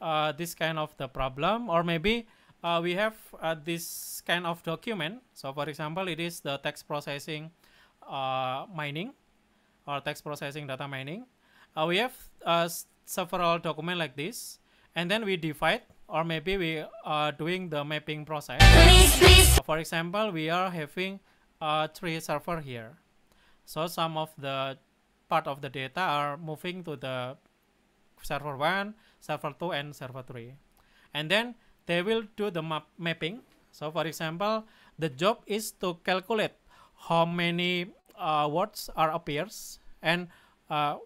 uh, this kind of the problem, or maybe uh, we have uh, this kind of document. So for example, it is the text processing uh, mining or text processing data mining. Uh, we have several document like this, and then we divide or maybe we are doing the mapping process. For example, we are having three server here. So some of the part of the data are moving to the server 1, server 2, and server 3. And then they will do the map mapping. So for example, the job is to calculate how many uh, words are appears and uh,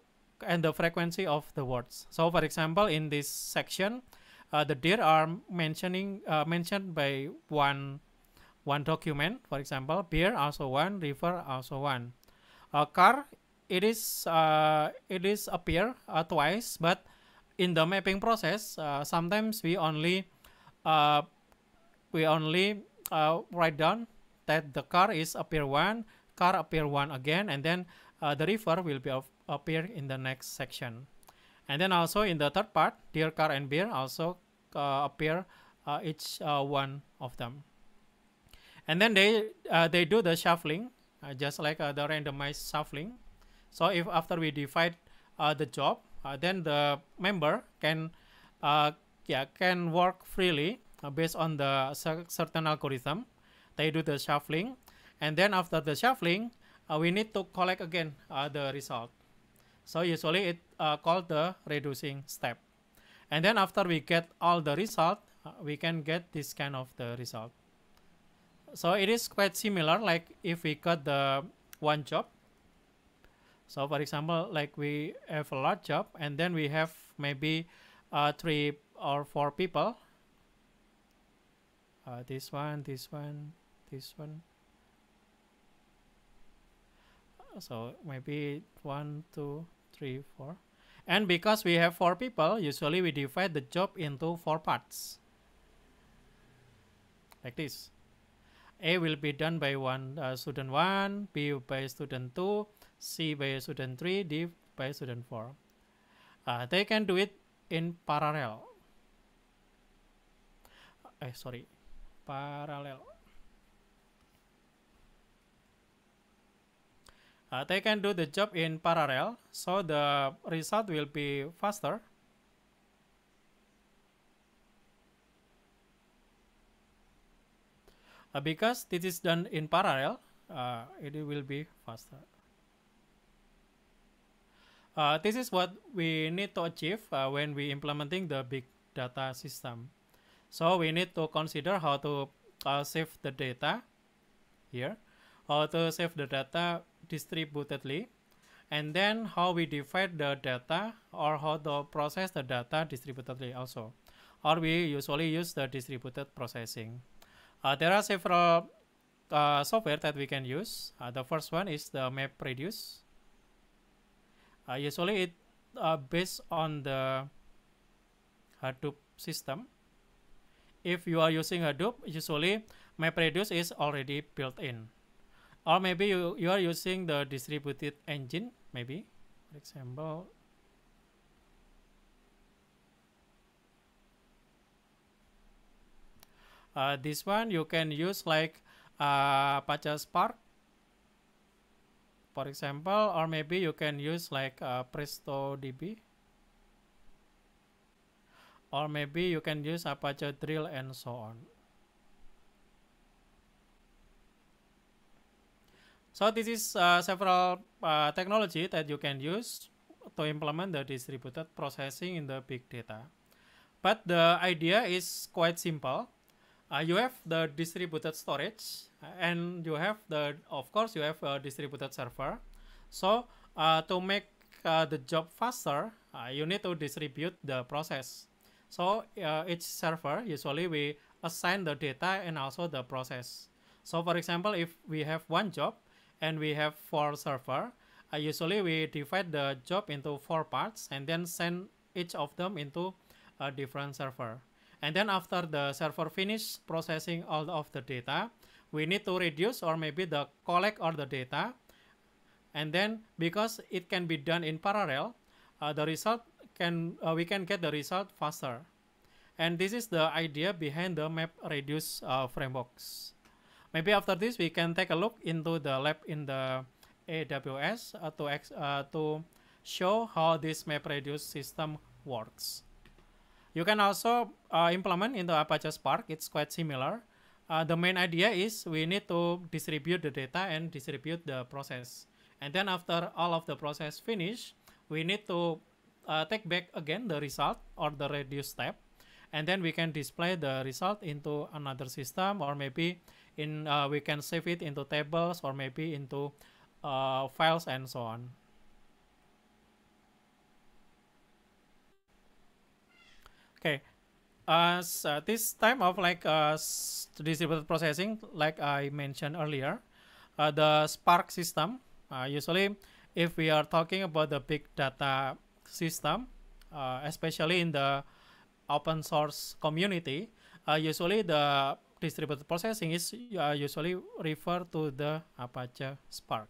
and the frequency of the words. So for example, in this section, uh, the deer are mentioning uh, mentioned by one one document for example beer also one river also one uh, car it is uh, it is appear uh, twice but in the mapping process uh, sometimes we only uh, we only uh, write down that the car is appear one car appear one again and then uh, the river will be appear in the next section and then also in the third part deer car and beer also uh, appear uh, each uh, one of them and then they they do the shuffling just like the randomized shuffling so if after we divide the job then the member can yeah can work freely based on the certain algorithm they do the shuffling and then after the shuffling uh, we need to collect again uh, the result so usually it uh, called the reducing step and then after we get all the result uh, we can get this kind of the result so it is quite similar like if we cut the one job so for example like we have a large job and then we have maybe uh, three or four people uh, this one this one this one so maybe one two three four And because we have four people, usually we divide the job into four parts. Like this. A will be done by one uh, student 1, B by student 2, C by student 3, D by student 4. Uh, they can do it in parallel. Eh, sorry. Parallel. Uh, they can do the job in parallel, so the result will be faster. Uh, because this is done in parallel, uh, it will be faster. Uh, this is what we need to achieve uh, when we implementing the big data system. So we need to consider how to uh, save the data here, how to save the data distributedly and then how we divide the data or how to process the data distributedly also or we usually use the distributed processing uh, there are several uh, software that we can use uh, the first one is the MapReduce uh, usually it uh, based on the Hadoop system if you are using Hadoop usually MapReduce is already built in or maybe you, you are using the distributed engine maybe for example uh, this one you can use like uh, Apache Spark for example or maybe you can use like uh, Presto DB or maybe you can use Apache Drill and so on So this is uh, several uh, technology that you can use to implement the distributed processing in the big data. But the idea is quite simple. Uh, you have the distributed storage and you have the, of course, you have a distributed server. So uh, to make uh, the job faster, uh, you need to distribute the process. So each server, usually we assign the data and also the process. So for example, if we have one job, and we have four server uh, usually we divide the job into four parts and then send each of them into a different server and then after the server finish processing all of the data we need to reduce or maybe the collect all the data and then because it can be done in parallel uh, the result can uh, we can get the result faster and this is the idea behind the map reduce uh, frameworks Maybe after this we can take a look into the lab in the AWS uh, to, uh, to show how this MapReduce system works. You can also uh, implement the Apache Spark. It's quite similar. Uh, the main idea is we need to distribute the data and distribute the process. And then after all of the process finish, we need to uh, take back again the result or the reduce step. And then we can display the result into another system or maybe in uh, we can save it into tables or maybe into uh, files and so on okay uh, this type of like uh, distributed processing like I mentioned earlier uh, the Spark system uh, usually if we are talking about the big data system uh, especially in the open source community uh, usually the distributed processing is uh, usually referred to the Apache Spark.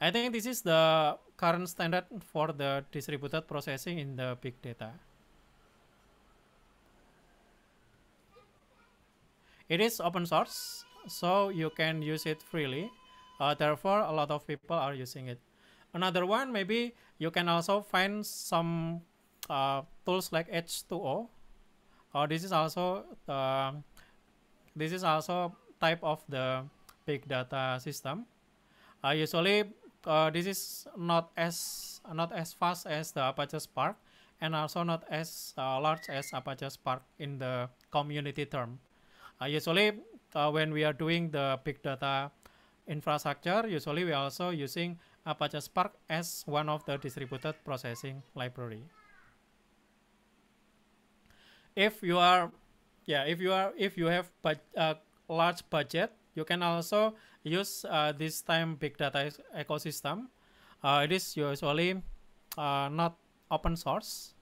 I think this is the current standard for the distributed processing in the big data. It is open source, so you can use it freely. Uh, therefore, a lot of people are using it. Another one, maybe you can also find some uh, tools like H2O. Or uh, this is also uh, this is also type of the big data system. Uh, usually, uh, this is not as not as fast as the Apache Spark, and also not as uh, large as Apache Spark in the community term. usually, when we are doing the big data infrastructure, usually we are also using Apache Spark as one of the distributed processing library. If you are, yeah, if you are, if you have a uh, large budget, you can also use uh, this time big data ecosystem. Uh, it is usually uh, not open source,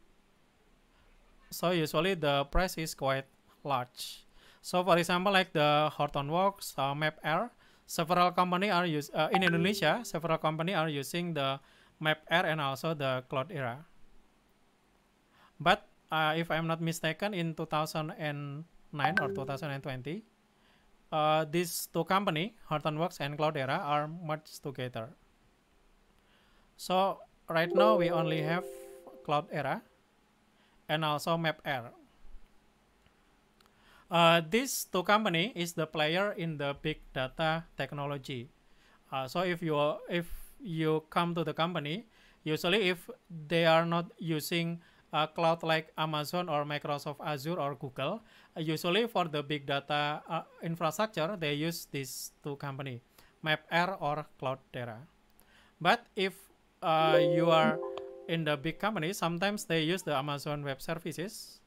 so usually the price is quite large. So for example, like the Hortonworks uh, MapR, several company are use uh, in Indonesia. Several company are using the Map Air and also the Cloud Era. But uh, if I'm not mistaken, in 2009 or 2020, uh, these two company, Hortonworks and Cloud Era, are merged together. So right now we only have Cloud Era and also Map Air. These uh, this two company is the player in the big data technology. Uh, so if you are, if you come to the company, usually if they are not using a cloud like Amazon or Microsoft Azure or Google, uh, usually for the big data uh, infrastructure they use these two company, MapR or Cloudera. But if uh, you are in the big company, sometimes they use the Amazon Web Services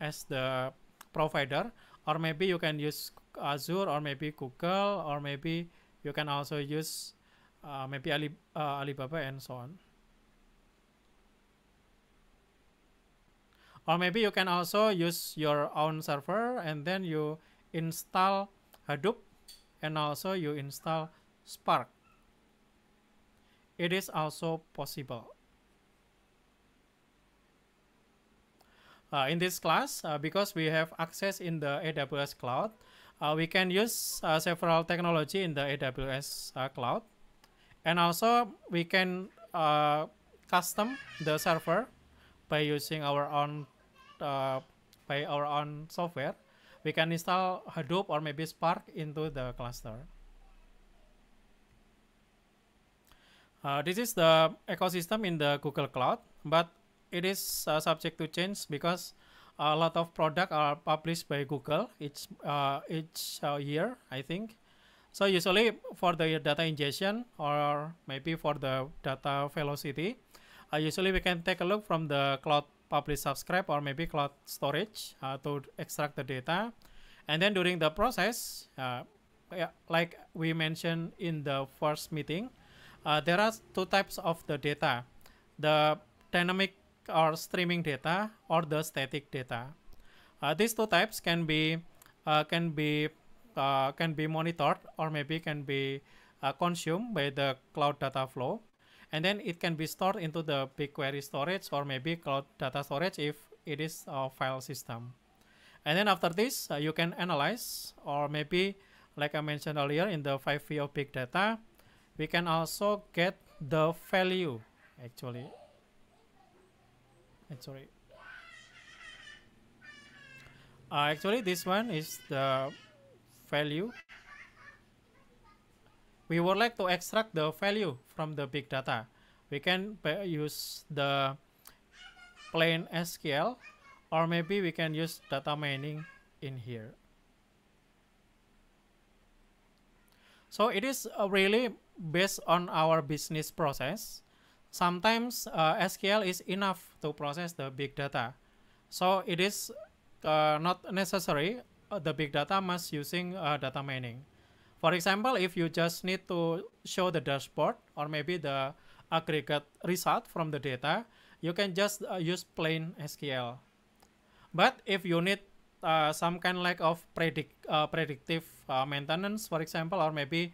as the provider or maybe you can use Azure or maybe Google or maybe you can also use uh, maybe uh, Alibaba and so on. Or maybe you can also use your own server and then you install Hadoop and also you install Spark. It is also possible. Uh, in this class, uh, because we have access in the AWS cloud, uh, we can use uh, several technology in the AWS uh, cloud. And also we can uh, custom the server by using our own by our own software. We can install Hadoop or maybe Spark into the cluster. this is the ecosystem in the Google Cloud, but it is uh, subject to change because a lot of product are published by Google each uh, each uh, year, I think. So usually for the data ingestion or maybe for the data velocity, uh, usually we can take a look from the cloud publish subscribe or maybe cloud storage uh, to extract the data. And then during the process, uh, like we mentioned in the first meeting, uh, there are two types of the data. The dynamic or streaming data or the static data. Uh, these two types can be uh, can be uh, can be monitored or maybe can be uh, consumed by the cloud data flow and then it can be stored into the BigQuery storage or maybe cloud data storage if it is a file system. And then after this, uh, you can analyze or maybe like I mentioned earlier in the 5V of big data, we can also get the value actually it's sorry uh, actually this one is the value we would like to extract the value from the big data we can uh, use the plain SQL or maybe we can use data mining in here so it is uh, really based on our business process sometimes uh, SQL is enough to process the big data. So it is uh, not necessary uh, the big data must using uh, data mining. For example, if you just need to show the dashboard or maybe the aggregate result from the data, you can just uh, use plain SQL. But if you need uh, some kind like of predict predictive maintenance, for example, or maybe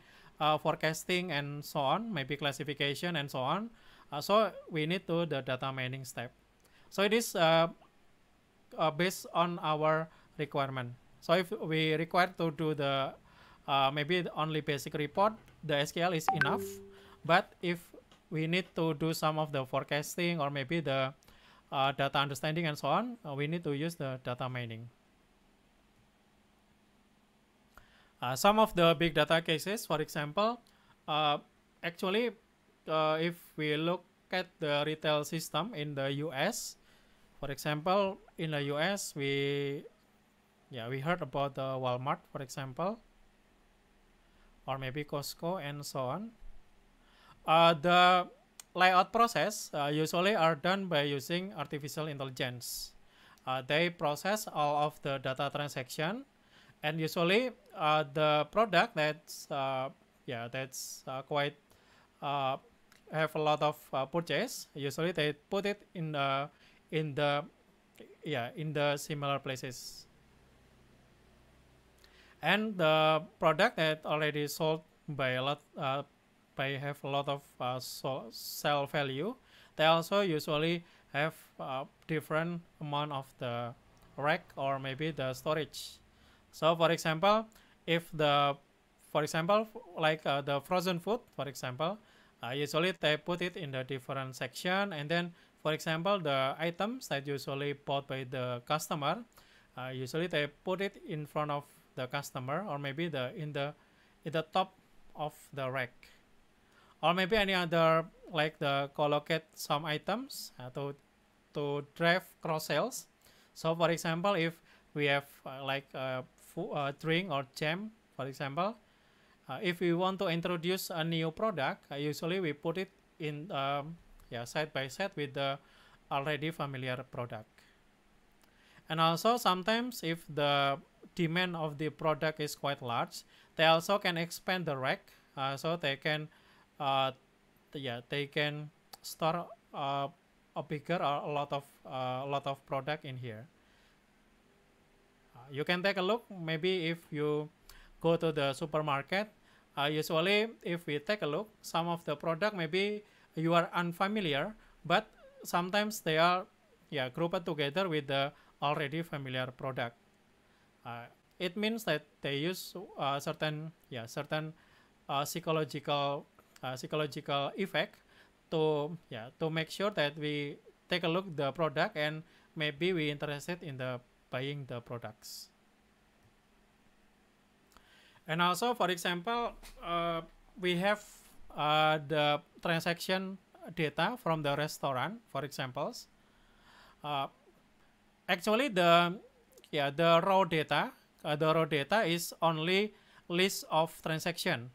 forecasting and so on, maybe classification and so on, uh, so we need to the data mining step. So it is uh, uh, based on our requirement. So if we require to do the uh, maybe the only basic report, the SQL is enough. But if we need to do some of the forecasting or maybe the uh, data understanding and so on, uh, we need to use the data mining. some of the big data cases, for example, actually uh, if we look at the retail system in the US, for example, in the US, we yeah we heard about the Walmart, for example, or maybe Costco and so on. Uh, the layout process uh, usually are done by using artificial intelligence. Uh, they process all of the data transaction, and usually uh, the product that's uh, yeah that's uh, quite uh, have a lot of uh, purchase, usually they put it in the in the yeah in the similar places. And the product that already sold by a lot uh, by have a lot of uh, so sell value, they also usually have a uh, different amount of the rack or maybe the storage. So for example, if the for example like uh, the frozen food for example I uh, usually they put it in the different section and then for example the items that usually bought by the customer uh, usually they put it in front of the customer or maybe the in the in the top of the rack or maybe any other like the collocate some items uh, to to drive cross sales so for example if we have uh, like a uh, a uh, drink or jam for example uh, if we want to introduce a new product, uh, usually we put it in um, yeah side by side with the already familiar product. And also sometimes if the demand of the product is quite large, they also can expand the rack, uh, so they can uh, yeah they can store uh, a bigger or a lot of uh, a lot of product in here. you can take a look maybe if you go to the supermarket uh, usually, if we take a look, some of the product maybe you are unfamiliar, but sometimes they are yeah, grouped together with the already familiar product. Uh, it means that they use uh, certain yeah certain uh, psychological uh, psychological effect to yeah to make sure that we take a look the product and maybe we interested in the buying the products. And also, for example, uh, we have uh, the transaction data from the restaurant, for examples. Uh, actually, the yeah the raw data, uh, the raw data is only list of transaction.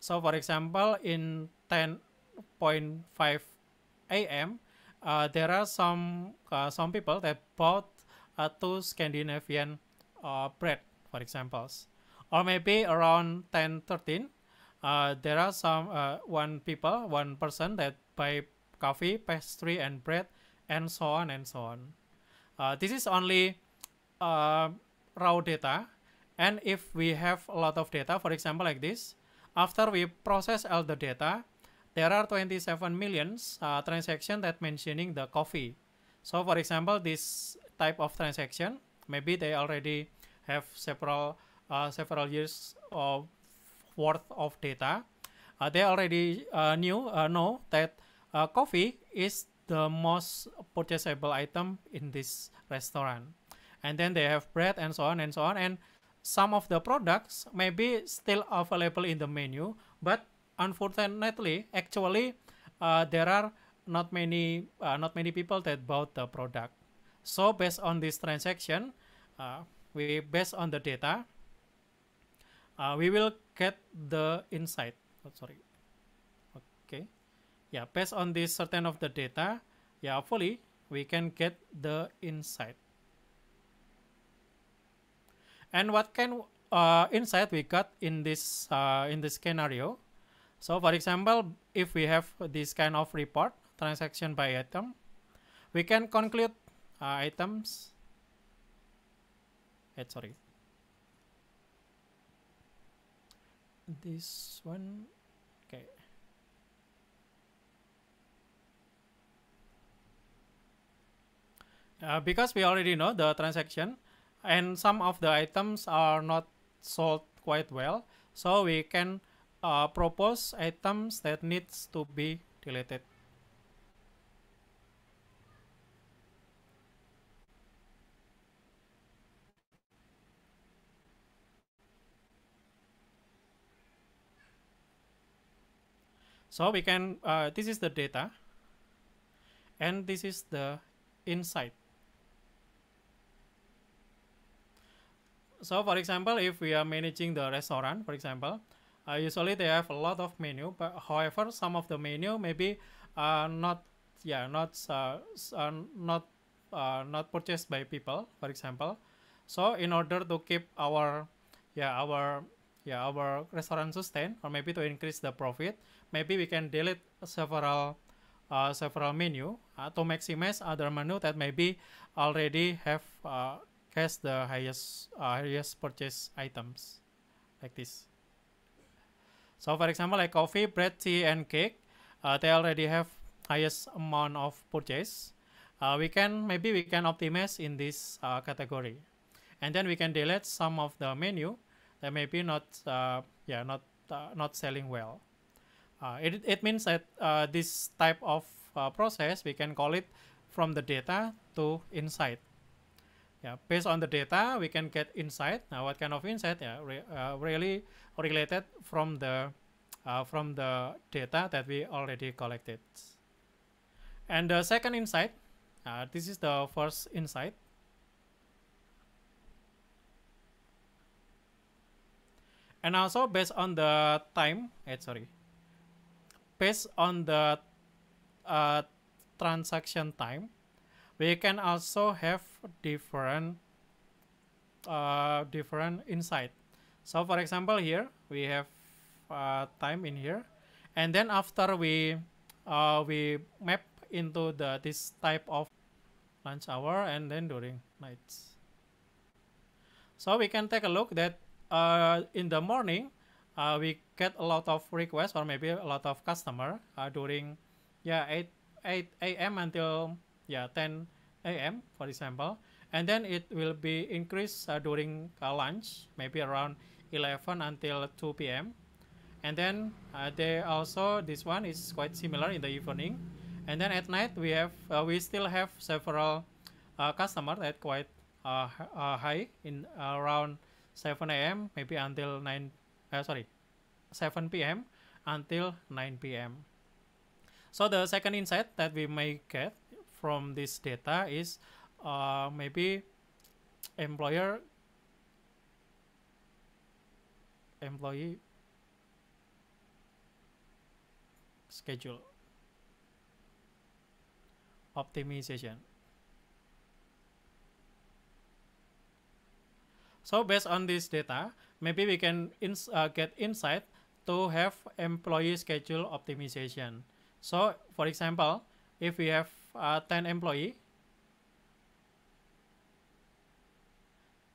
So, for example, in 10.5 a.m., uh, there are some uh, some people that bought two Scandinavian bread, for examples or maybe around 10 13 uh, there are some uh, one people one person that buy coffee pastry and bread and so on and so on uh, this is only uh, raw data and if we have a lot of data for example like this after we process all the data there are 27 millions uh, transaction that mentioning the coffee so for example this type of transaction maybe they already have several uh, several years of worth of data, uh, they already uh, knew uh, know that uh, coffee is the most purchasable item in this restaurant. And then they have bread and so on and so on. And some of the products may be still available in the menu, but unfortunately, actually, uh, there are not many uh, not many people that bought the product. So based on this transaction, we based on the data, uh, we will get the insight oh, sorry okay yeah based on this certain of the data yeah hopefully we can get the insight and what kind uh, insight we got in this uh, in this scenario so for example if we have this kind of report transaction by item we can conclude uh, items eh, sorry this one okay uh, because we already know the transaction and some of the items are not sold quite well so we can uh, propose items that needs to be deleted So we can, uh, this is the data and this is the insight. So for example, if we are managing the restaurant, for example, uh, usually they have a lot of menu, but however, some of the menu maybe are uh, not, yeah, not, uh, uh not, uh, not purchased by people, for example. So in order to keep our, yeah, our, yeah, our restaurant sustain or maybe to increase the profit, maybe we can delete several uh, several menu uh, to maximize other menu that maybe already have uh, has the highest uh, highest purchase items like this. So for example, like coffee, bread, tea, and cake, uh, they already have highest amount of purchase. Uh, we can maybe we can optimize in this uh, category, and then we can delete some of the menu that maybe not uh, yeah not uh, not selling well. Uh, it, it means that uh, this type of uh, process, we can call it from the data to insight. Yeah, based on the data, we can get insight. Now, what kind of insight? Yeah, re really related from the from the data that we already collected. And the second insight, uh, this is the first insight. And also based on the time, eh, sorry, based on the uh, transaction time, we can also have different uh, different insight. So for example here, we have uh, time in here. And then after we uh, we map into the this type of lunch hour and then during nights. So we can take a look that uh, in the morning, uh, we get a lot of requests or maybe a lot of customer uh, during yeah 8 8 a.m. until yeah 10 a.m. for example and then it will be increased uh, during uh, lunch maybe around 11 until 2 p.m. and then uh, they also this one is quite similar in the evening and then at night we have uh, we still have several uh, customer that quite uh, uh, high in around 7 a.m. maybe until 9 uh, sorry 7 p.m. until 9 p.m. So the second insight that we may get from this data is uh, maybe employer employee schedule optimization. So based on this data, maybe we can ins uh, get insight to have employee schedule optimization. So for example, if we have uh, 10 employee,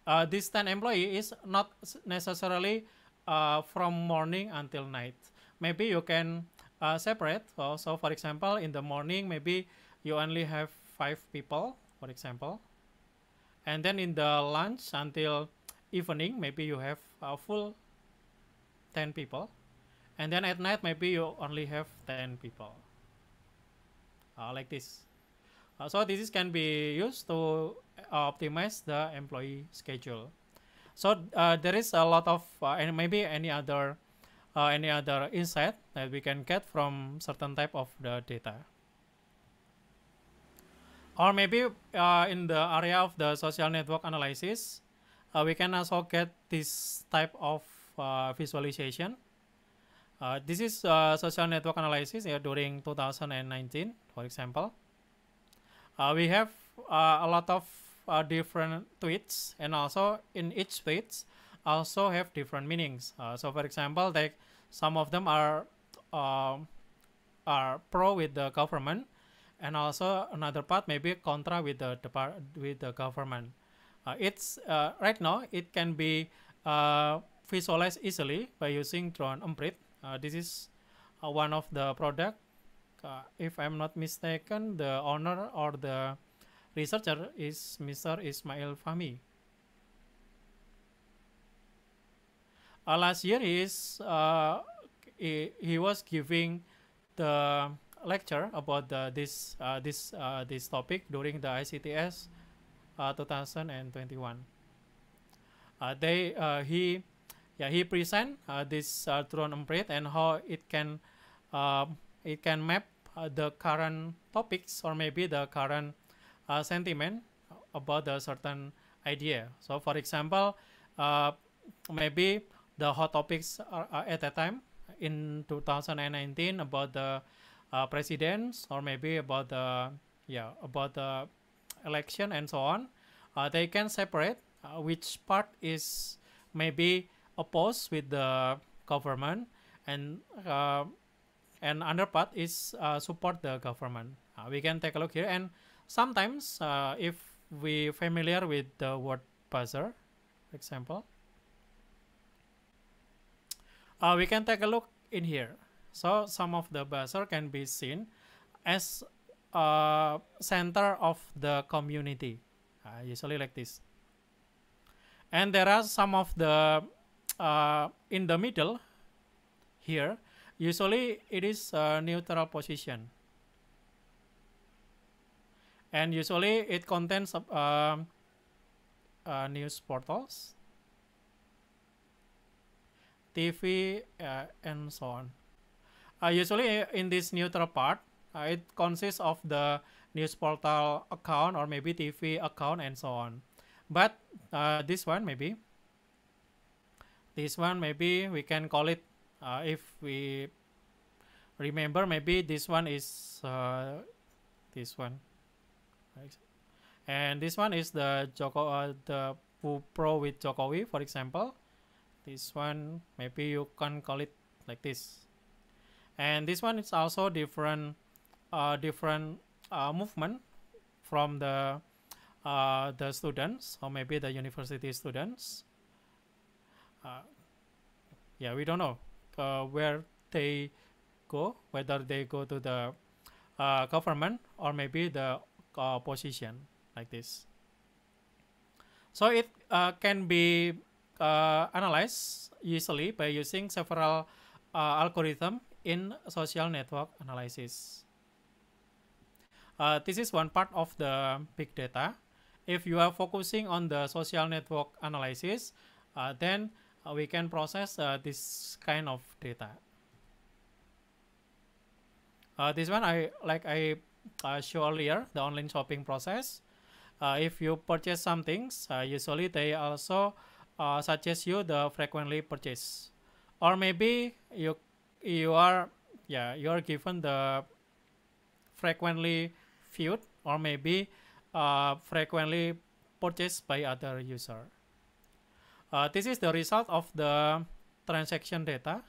uh, this 10 employee is not necessarily uh, from morning until night. Maybe you can uh, separate. So, so for example, in the morning, maybe you only have five people, for example. And then in the lunch until evening, maybe you have a full 10 people and then at night maybe you only have 10 people uh, like this uh, so this can be used to uh, optimize the employee schedule so uh, there is a lot of uh, and maybe any other uh, any other insight that we can get from certain type of the data or maybe in the area of the social network analysis we can also get this type of visualization uh, this is uh, social network analysis yeah, during 2019, for example. Uh, we have uh, a lot of uh, different tweets, and also in each tweets also have different meanings. Uh, so, for example, like some of them are um, are pro with the government, and also another part maybe contra with the with the government. it's right now it can be visualized easily by using drawn imprint. Uh, this is uh, one of the product uh, if I'm not mistaken the owner or the researcher is Mr. Ismail Fahmi Uh, last year is uh, he, he, was giving the lecture about the, this uh, this this topic during the ICTS 2021. they he yeah he present uh, this uh, drone and how it can uh, it can map uh, the current topics or maybe the current uh, sentiment about a certain idea so for example uh, maybe the hot topics are, are at that time in 2019 about the presidents or maybe about the yeah about the election and so on they can separate which part is maybe oppose with the government and uh, and another part is uh, support the government. Uh, we can take a look here and sometimes uh, if we familiar with the word buzzer, for example, uh, we can take a look in here. So some of the buzzer can be seen as a uh, center of the community, usually like this. And there are some of the uh, in the middle here usually it is a uh, neutral position and usually it contains uh, uh, news portals TV uh, and so on uh, usually in this neutral part it consists of the news portal account or maybe TV account and so on but this one maybe this one maybe we can call it uh, if we remember maybe this one is uh, this one and this one is the Joko uh, the Pro with Jokowi for example this one maybe you can call it like this and this one is also different uh, different uh, movement from the uh, the students or maybe the university students uh, yeah we don't know uh, where they go whether they go to the uh, government or maybe the uh, opposition like this so it uh, can be uh, analyzed easily by using several algorithm in social network analysis this is one part of the big data if you are focusing on the social network analysis then uh, we can process uh, this kind of data. Uh, this one I like I uh, show earlier the online shopping process. if you purchase some things, usually they also suggest you the frequently purchase, or maybe you you are yeah you are given the frequently viewed or maybe uh, frequently purchased by other user. Uh, this is the result of the transaction data.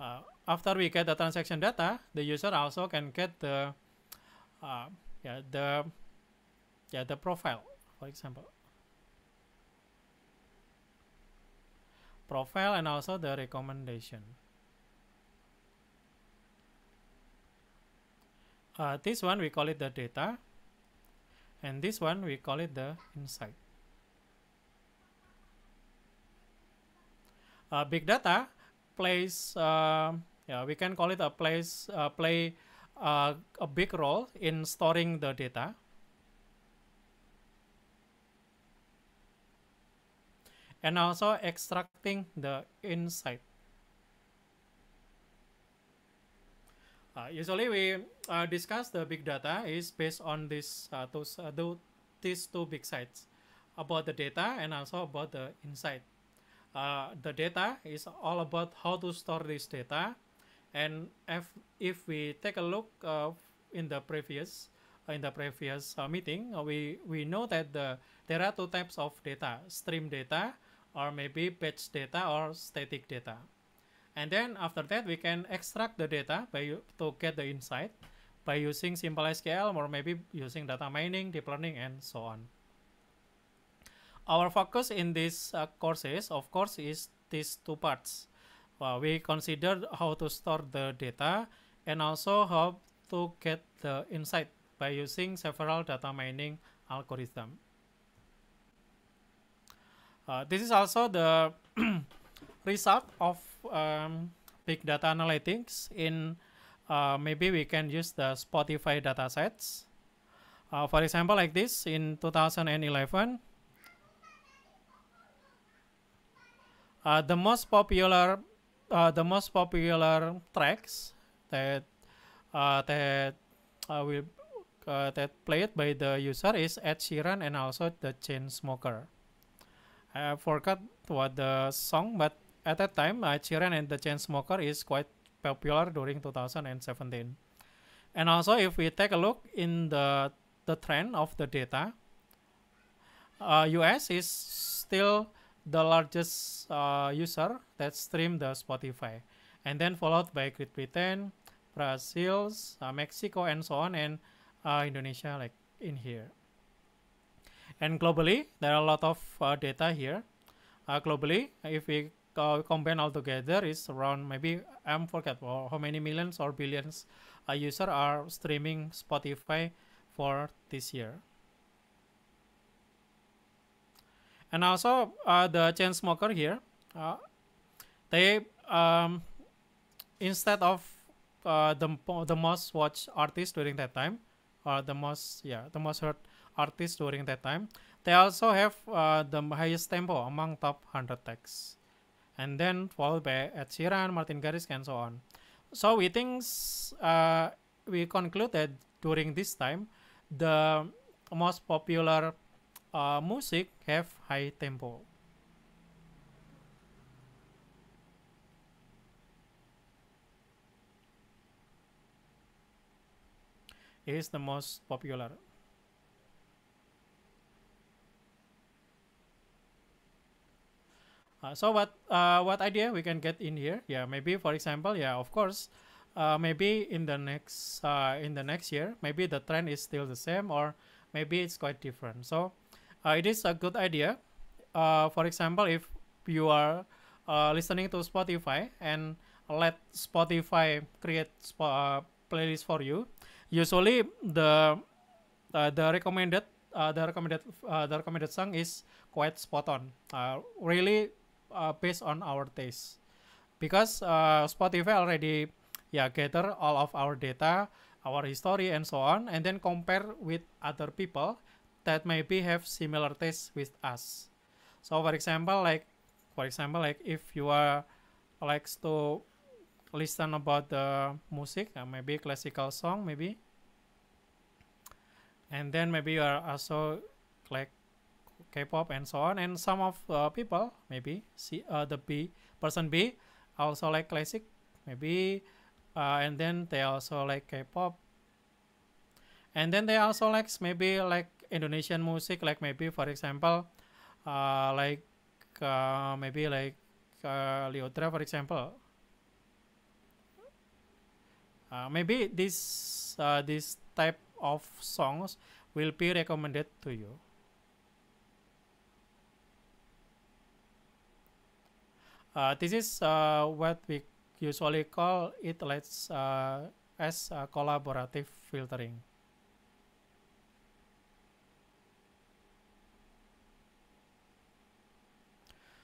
Uh, after we get the transaction data, the user also can get the uh, yeah the yeah the profile, for example, profile and also the recommendation. Uh, this one we call it the data. and this one we call it the insight. Uh, big data plays, uh, yeah, we can call it a place, uh, play uh, a big role in storing the data. And also extracting the insight. Uh, usually we uh, the big data is based on this uh, those uh, these two big sites about the data and also about the insight. Uh, the data is all about how to store this data, and if if we take a look uh, in the previous uh, in the previous uh, meeting, uh, we we know that the there are two types of data: stream data, or maybe batch data or static data. And then after that, we can extract the data by to get the insight by using simple SQL or maybe using data mining, deep learning, and so on. Our focus in these uh, courses, of course, is these two parts. Uh, we consider how to store the data and also how to get the insight by using several data mining algorithms. Uh, this is also the result of um, big data analytics in uh, maybe we can use the Spotify datasets. Uh, for example, like this in 2011, uh, the most popular, uh, the most popular tracks that uh, that uh, will that played by the user is Ed Sheeran and also the Chainsmoker. I forgot what the song, but at that time, Ed Sheeran and the Chainsmoker is quite popular during 2017. And also, if we take a look in the the trend of the data, uh, US is still the largest uh, user that stream the Spotify, and then followed by Great Britain, Brazil, uh, Mexico, and so on, and uh, Indonesia like in here. And globally, there are a lot of uh, data here. Uh, globally, if we combined all together is around maybe I'm forget how many millions or billions a user are streaming Spotify for this year. And also uh, the chain smoker here, uh, they um, instead of uh, the the most watched artist during that time, or the most yeah the most heard artist during that time, they also have uh, the highest tempo among top 100 tracks and then followed by Ed uh, Sheeran, Martin Garrix, and so on. So we think uh, we conclude that during this time, the most popular uh, music have high tempo. Is the most popular. Uh, so what uh, what idea we can get in here? Yeah, maybe for example, yeah, of course, uh, maybe in the next uh, in the next year, maybe the trend is still the same or maybe it's quite different. So uh, it is a good idea. for example, if you are listening to Spotify and let Spotify create sp playlist for you, usually the the recommended the recommended the recommended song is quite spot on. really uh, based on our taste because uh, Spotify already yeah gather all of our data our history and so on and then compare with other people that maybe have similar taste with us so for example like for example like if you are likes to listen about the music uh, maybe classical song maybe and then maybe you are also like K-pop and so on. And some of uh, people, maybe see uh, the B person B, also like classic, maybe, uh, and then they also like K-pop. And then they also like maybe like Indonesian music, like maybe for example, uh, like uh, maybe like uh, Liotra, for example. Uh, maybe this uh, this type of songs will be recommended to you. Uh, this is uh, what we usually call it let's uh, as a collaborative filtering.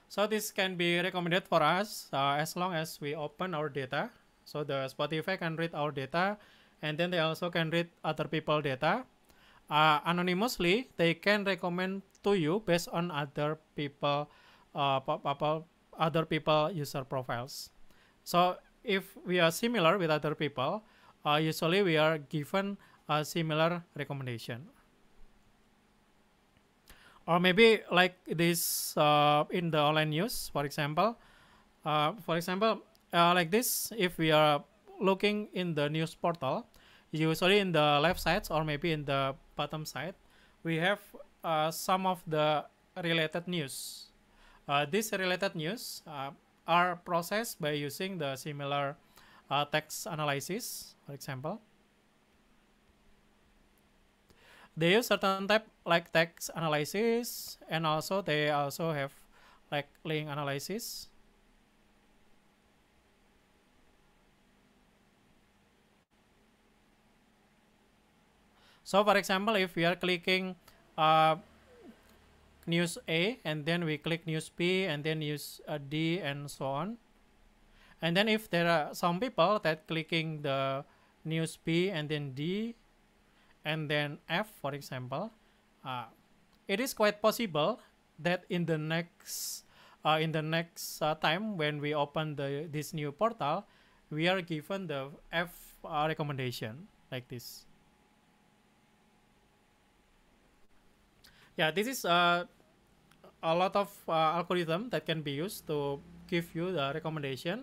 So this can be recommended for us uh, as long as we open our data. So the Spotify can read our data and then they also can read other people data. Uh, anonymously, they can recommend to you based on other people, uh, other people user profiles. So if we are similar with other people, uh, usually we are given a similar recommendation. Or maybe like this uh, in the online news, for example. Uh, for example, uh, like this, if we are looking in the news portal, usually in the left side or maybe in the bottom side, we have uh, some of the related news uh, these related news uh, are processed by using the similar uh, text analysis, for example. They use certain type like text analysis and also they also have like link analysis. So for example, if we are clicking uh, news A and then we click news B and then news uh, D and so on. And then if there are some people that clicking the news B and then D and then F for example, uh, it is quite possible that in the next uh, in the next uh, time when we open the this new portal, we are given the F uh, recommendation like this. Yeah, this is uh, a lot of uh, algorithm that can be used to give you the recommendation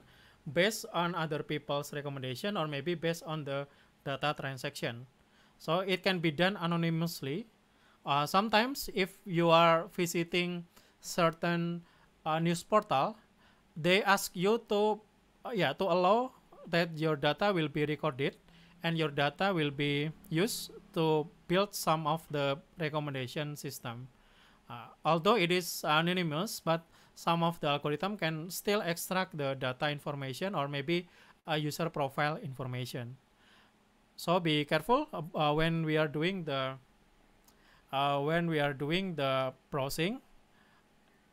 based on other people's recommendation or maybe based on the data transaction. So it can be done anonymously. Uh, sometimes if you are visiting certain uh, news portal, they ask you to uh, yeah to allow that your data will be recorded and your data will be used to build some of the recommendation system. Uh, although it is anonymous, but some of the algorithm can still extract the data information or maybe a user profile information. So be careful uh, uh when we are doing the uh, when we are doing the browsing,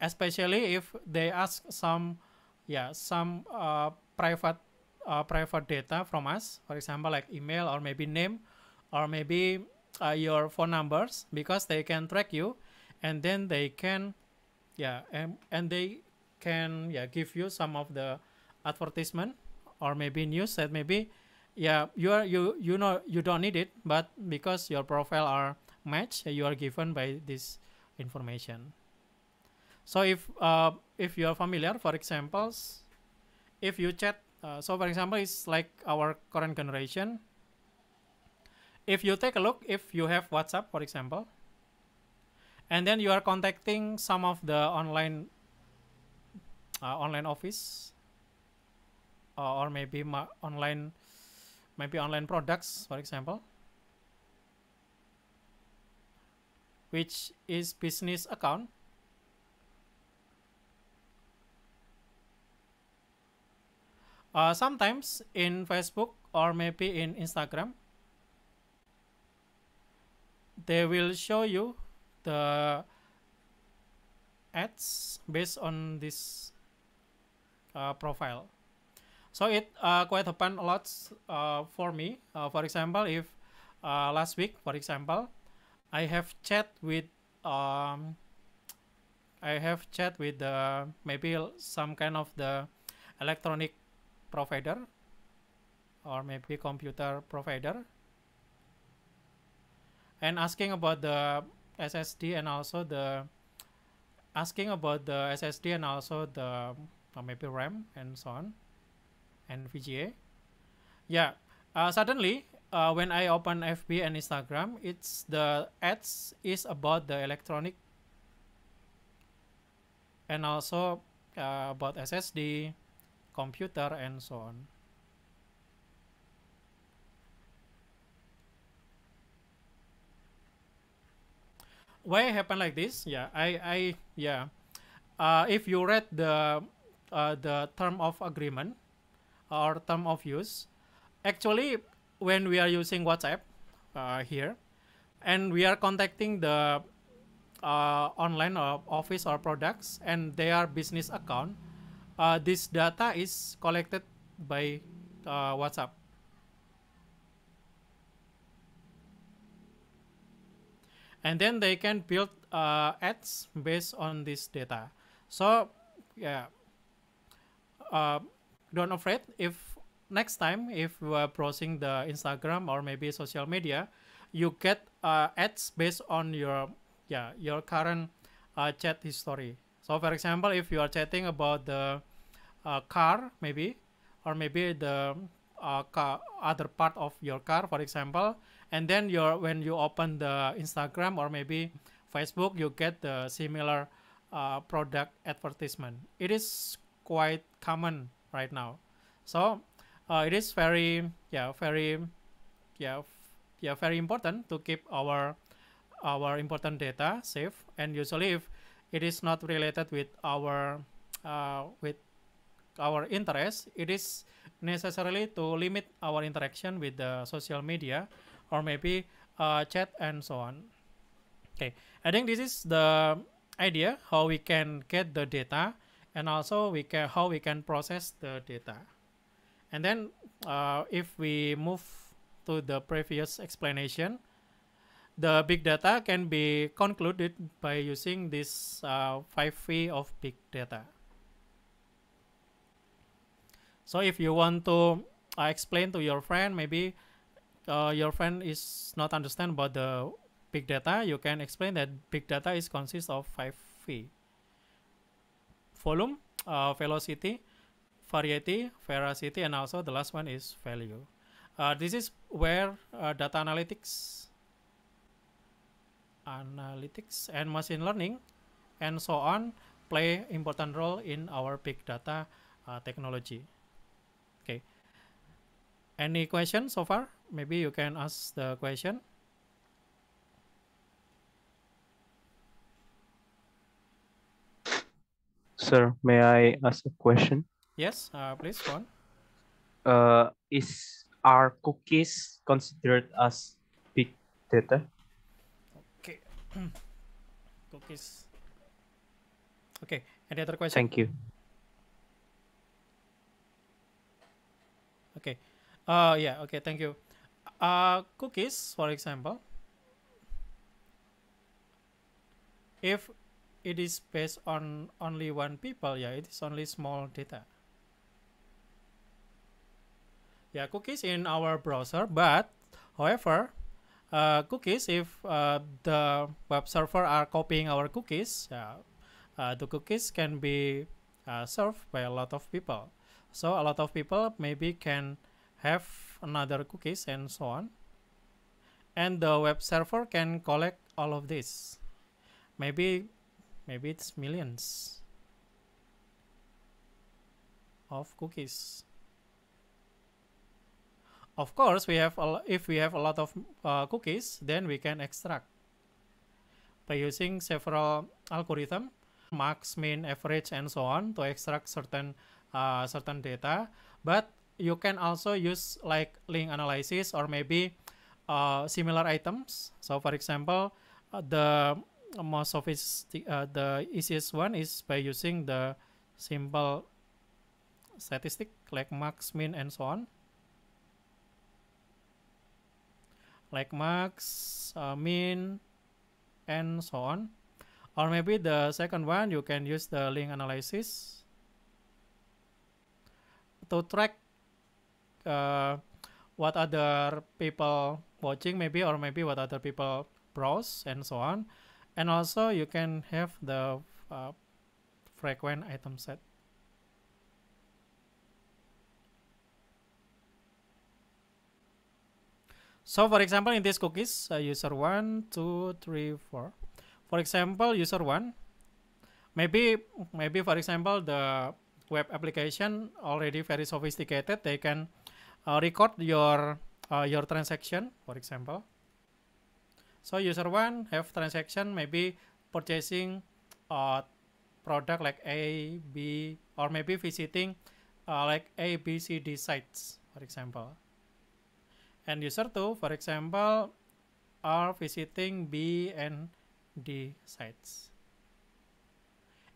especially if they ask some yeah some uh, private uh, private data from us, for example like email or maybe name or maybe your phone numbers because they can track you and then they can yeah and, and they can yeah give you some of the advertisement or maybe news that maybe yeah you are you you know you don't need it but because your profile are matched you are given by this information so if uh, if you are familiar for examples if you chat uh, so for example it's like our current generation if you take a look if you have whatsapp for example and then you are contacting some of the online uh, online office uh, or maybe online maybe online products for example which is business account uh, sometimes in Facebook or maybe in Instagram they will show you the ads based on this uh, profile. So it uh, quite happened a lot uh, for me. Uh, for example, if uh, last week, for example, I have chat with um, I have chat with the maybe some kind of the electronic provider or maybe computer provider and asking about the SSD and also the asking about the SSD and also the uh, maybe RAM and so on and VGA. Yeah, uh, suddenly uh, when I open FB and Instagram, it's the ads is about the electronic and also uh, about SSD, computer and so on. why it happened like this yeah i i yeah uh, if you read the uh, the term of agreement uh, or term of use actually when we are using whatsapp uh, here and we are contacting the uh, online or office or products and their business account uh, this data is collected by whatsapp and then they can build uh, ads based on this data so yeah uh, don't afraid if next time if you are browsing the instagram or maybe social media you get uh, ads based on your yeah your current uh, chat history so for example if you are chatting about the uh, car maybe or maybe the uh, car, other part of your car for example and then your when you open the Instagram or maybe Facebook, you get the similar uh, product advertisement. It is quite common right now, so uh, it is very yeah very yeah yeah very important to keep our our important data safe and usually if it is not related with our uh, with our interest it is necessarily to limit our interaction with the social media or maybe uh, chat and so on. Okay, I think this is the idea how we can get the data and also we can how we can process the data. And then uh, if we move to the previous explanation, the big data can be concluded by using this uh, 5V of big data. So if you want to uh, explain to your friend, maybe uh, your friend is not understand about the big data, you can explain that big data is consist of five V. Volume, uh, velocity, variety, veracity, and also the last one is value. Uh, this is where uh, data analytics, analytics, and machine learning, and so on play important role in our big data uh, technology. Okay. Any question so far? maybe you can ask the question Sir, may I ask a question? Yes, uh, please go on. Uh, is are cookies considered as big data? Okay, cookies. Okay, any other question? Thank you. Okay, uh, yeah, okay, thank you uh, cookies for example if it is based on only one people yeah it is only small data yeah cookies in our browser but however uh, cookies if uh, the web server are copying our cookies yeah, uh, the cookies can be uh, served by a lot of people so a lot of people maybe can have another cookies and so on and the web server can collect all of this maybe maybe it's millions of cookies of course we have a, if we have a lot of uh, cookies then we can extract by using several algorithm max mean average and so on to extract certain uh, certain data but you can also use like link analysis or maybe uh, similar items. So for example, uh, the most sophistic, uh, the easiest one is by using the simple statistic like max, min, and so on. Like max, uh, min, and so on. Or maybe the second one, you can use the link analysis to track uh, what other people watching maybe or maybe what other people browse and so on and also you can have the uh, frequent item set so for example in this cookies uh, user 1 2 3 4 for example user 1 maybe maybe for example the web application already very sophisticated they can uh, record your uh, your transaction, for example. So user one have transaction maybe purchasing uh, product like A, B, or maybe visiting uh, like A, B, C, D sites, for example. And user two, for example, are visiting B and D sites.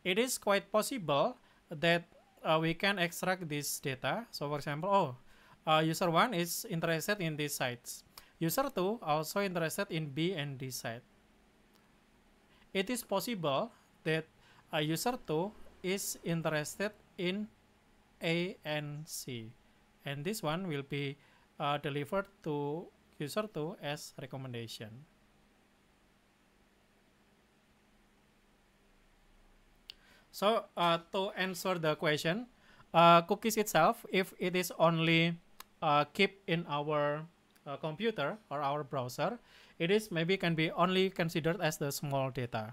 It is quite possible that uh, we can extract this data. So for example, oh, Uh, user 1 is interested in these sites. User 2 also interested in B and D site. It is possible that a user 2 is interested in A and C. And this one will be uh, delivered to user 2 as recommendation. So uh, to answer the question, uh, cookies itself, if it is only uh, keep in our uh, computer or our browser, it is maybe can be only considered as the small data.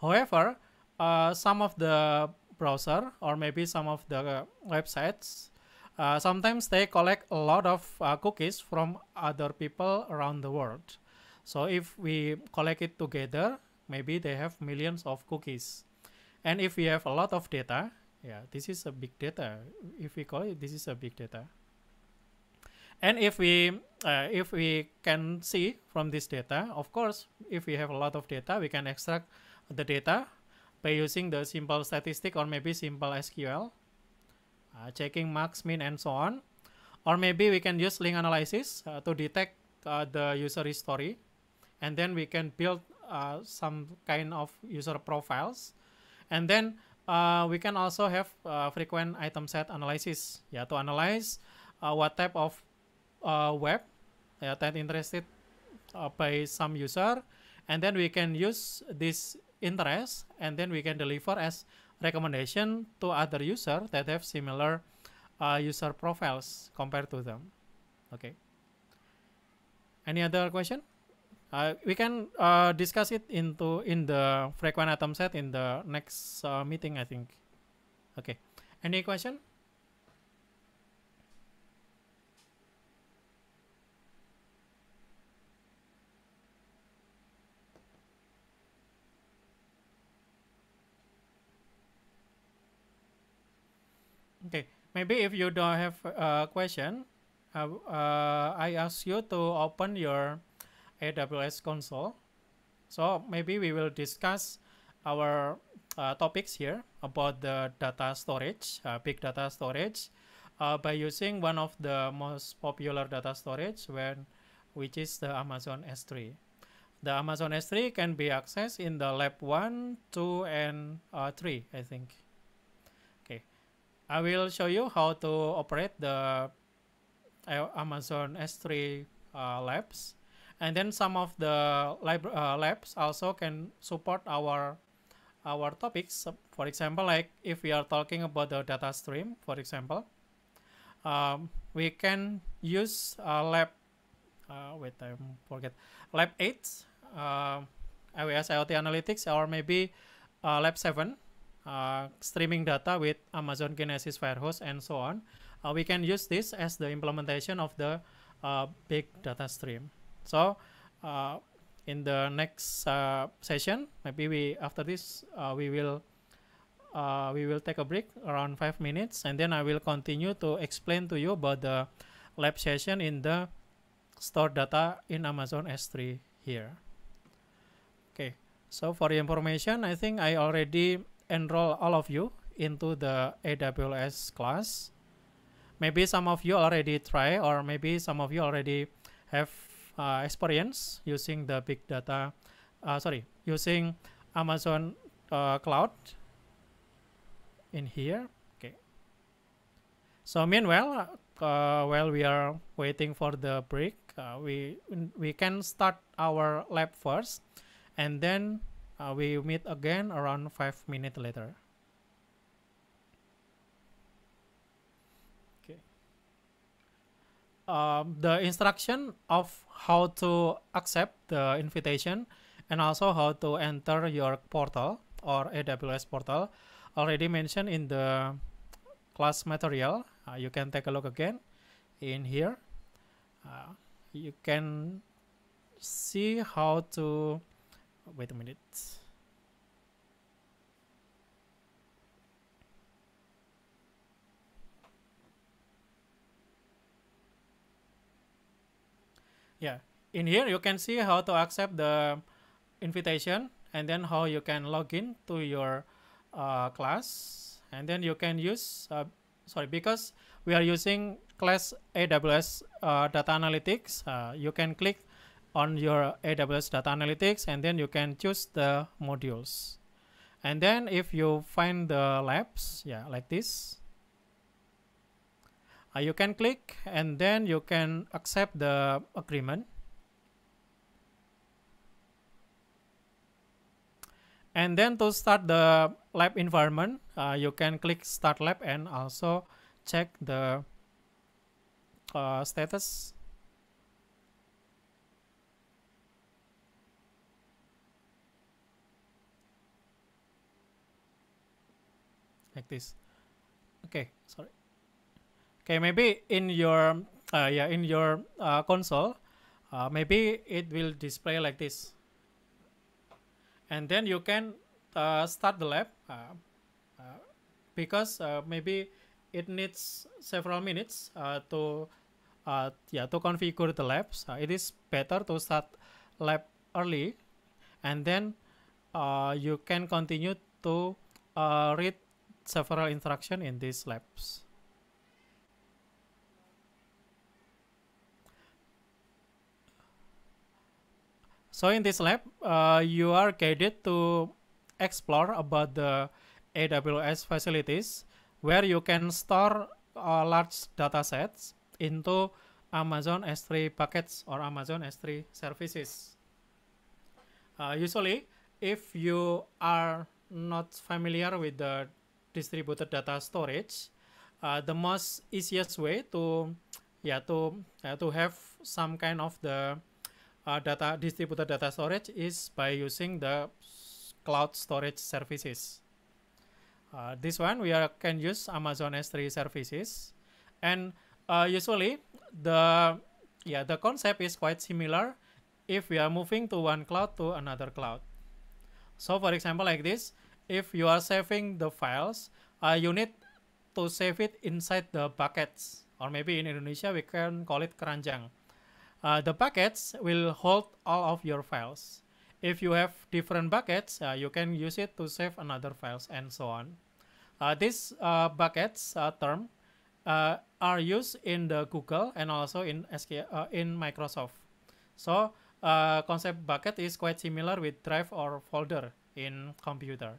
However, uh, some of the browser or maybe some of the websites, uh, sometimes they collect a lot of uh, cookies from other people around the world. So if we collect it together, maybe they have millions of cookies. And if we have a lot of data, yeah, this is a big data. If we call it, this is a big data. And if we uh, if we can see from this data, of course, if we have a lot of data, we can extract the data by using the simple statistic or maybe simple SQL, uh, checking max, min, and so on. Or maybe we can use link analysis uh, to detect uh, the user history, and then we can build uh, some kind of user profiles, and then uh, we can also have frequent item set analysis, yeah, to analyze what type of uh, web uh, that interested uh, by some user and then we can use this interest and then we can deliver as recommendation to other user that have similar uh, user profiles compared to them okay any other question uh, we can uh, discuss it into in the frequent atom set in the next uh, meeting i think okay any question Maybe if you don't have a question, uh, uh, I ask you to open your AWS console. So maybe we will discuss our uh, topics here about the data storage, uh, big data storage, uh, by using one of the most popular data storage, when, which is the Amazon S3. The Amazon S3 can be accessed in the lab 1, 2, and uh, 3, I think. I will show you how to operate the uh, Amazon S3 uh, labs. And then some of the uh, labs also can support our our topics. For example, like if we are talking about the data stream, for example, um, we can use uh, lab, uh, wait, I forget, lab 8, uh, AWS IoT Analytics, or maybe uh, lab 7 uh, streaming data with Amazon Kinesis Firehose and so on. Uh, we can use this as the implementation of the uh, big data stream. So uh, in the next uh, session, maybe we after this uh, we will uh, we will take a break around five minutes, and then I will continue to explain to you about the lab session in the stored data in Amazon S3 here. Okay, so for the information, I think I already enroll all of you into the AWS class. Maybe some of you already try or maybe some of you already have uh, experience using the big data, uh, sorry, using Amazon uh, cloud in here. Okay. So meanwhile, uh, while we are waiting for the break, uh, we we can start our lab first, and then uh, we meet again around 5 minutes later. Okay. Um, the instruction of how to accept the invitation and also how to enter your portal or AWS portal already mentioned in the class material. Uh, you can take a look again in here. Uh, you can see how to wait a minute. Yeah, in here you can see how to accept the invitation and then how you can log in to your uh, class and then you can use uh, sorry because we are using class AWS uh, data analytics uh, you can click on your AWS data analytics and then you can choose the modules and then if you find the labs yeah like this uh, you can click and then you can accept the agreement and then to start the lab environment uh, you can click start lab and also check the uh, status like this okay sorry okay maybe in your uh, yeah in your uh, console uh, maybe it will display like this and then you can uh, start the lab uh, uh, because maybe it needs several minutes to yeah to configure the labs it is better to start lab early and then you can continue to read several instructions in these labs. So in this lab, uh, you are guided to explore about the AWS facilities where you can store uh, large data sets into Amazon S3 buckets or Amazon S3 services. Uh, usually, if you are not familiar with the distributed data storage, uh, the most easiest way to yeah to uh, to have some kind of the uh, data distributed data storage is by using the cloud storage services. Uh, this one we are, can use Amazon S3 services, and uh, usually the yeah the concept is quite similar if we are moving to one cloud to another cloud. So for example like this, if you are saving the files, uh, you need to save it inside the buckets, or maybe in Indonesia we can call it keranjang. Uh, the buckets will hold all of your files. If you have different buckets, uh, you can use it to save another files and so on. Uh, this uh, buckets uh, term are used in the Google and also in SK, in Microsoft. So concept bucket is quite similar with drive or folder in computer.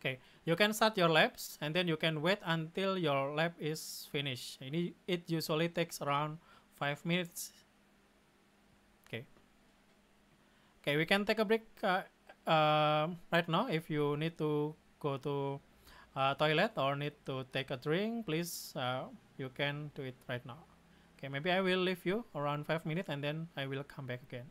Okay, you can start your laps and then you can wait until your lap is finished. Ini it usually takes around five minutes. Okay. Okay, we can take a break uh, uh, right now if you need to go to uh, toilet or need to take a drink, please uh, you can do it right now. Okay, maybe I will leave you around five minutes and then I will come back again.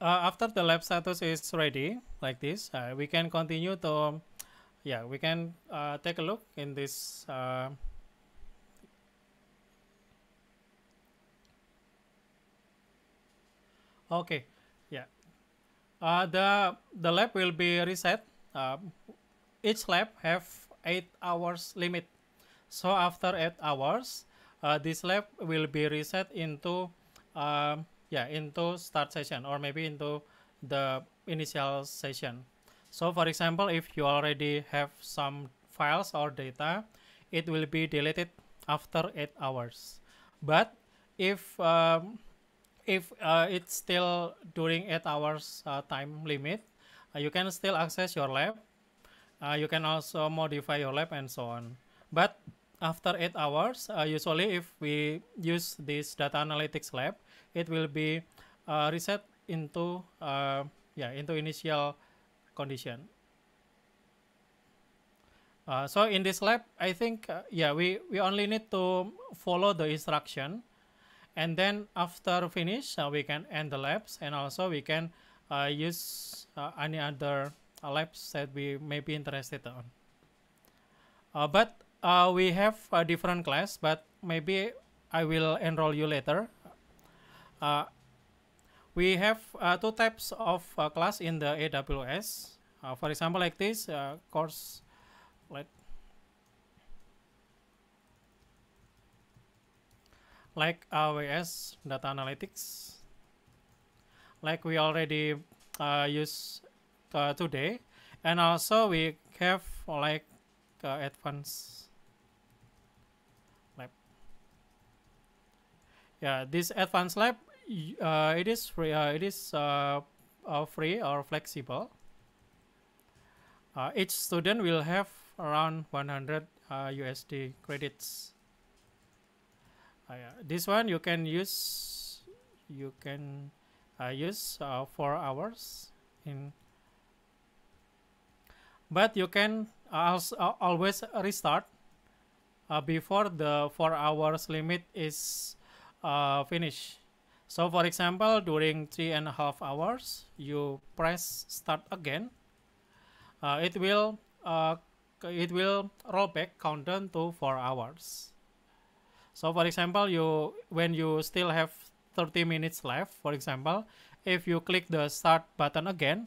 uh, after the lab status is ready like this uh, we can continue to yeah we can uh, take a look in this uh, okay yeah uh, the the lab will be reset um, each lab have eight hours limit so after eight hours uh, this lab will be reset into um, yeah into start session or maybe into the initial session so for example if you already have some files or data it will be deleted after 8 hours but if um, if uh, it's still during 8 hours uh, time limit uh, you can still access your lab uh, you can also modify your lab and so on but after 8 hours uh, usually if we use this data analytics lab it will be uh, reset into uh, yeah into initial condition. Uh, so in this lab, I think uh, yeah we we only need to follow the instruction, and then after finish uh, we can end the labs and also we can uh, use uh, any other uh, labs that we may be interested on. but we have a different class, but maybe I will enroll you later uh, we have uh, two types of uh, class in the AWS. Uh, for example, like this uh, course. like AWS data analytics, like we already uh, use today, and also we have like advanced yeah this advanced lab uh, it is free, uh, it is uh, uh free or flexible. Uh, each student will have around 100 USD uh, credits. this one you can use you can use for hours in but you can also always restart before the 4 hours limit is finished so for example, during three and a half hours, you press start again. Uh, it will uh, it will roll back countdown to four hours. So for example, you when you still have 30 minutes left, for example, if you click the start button again,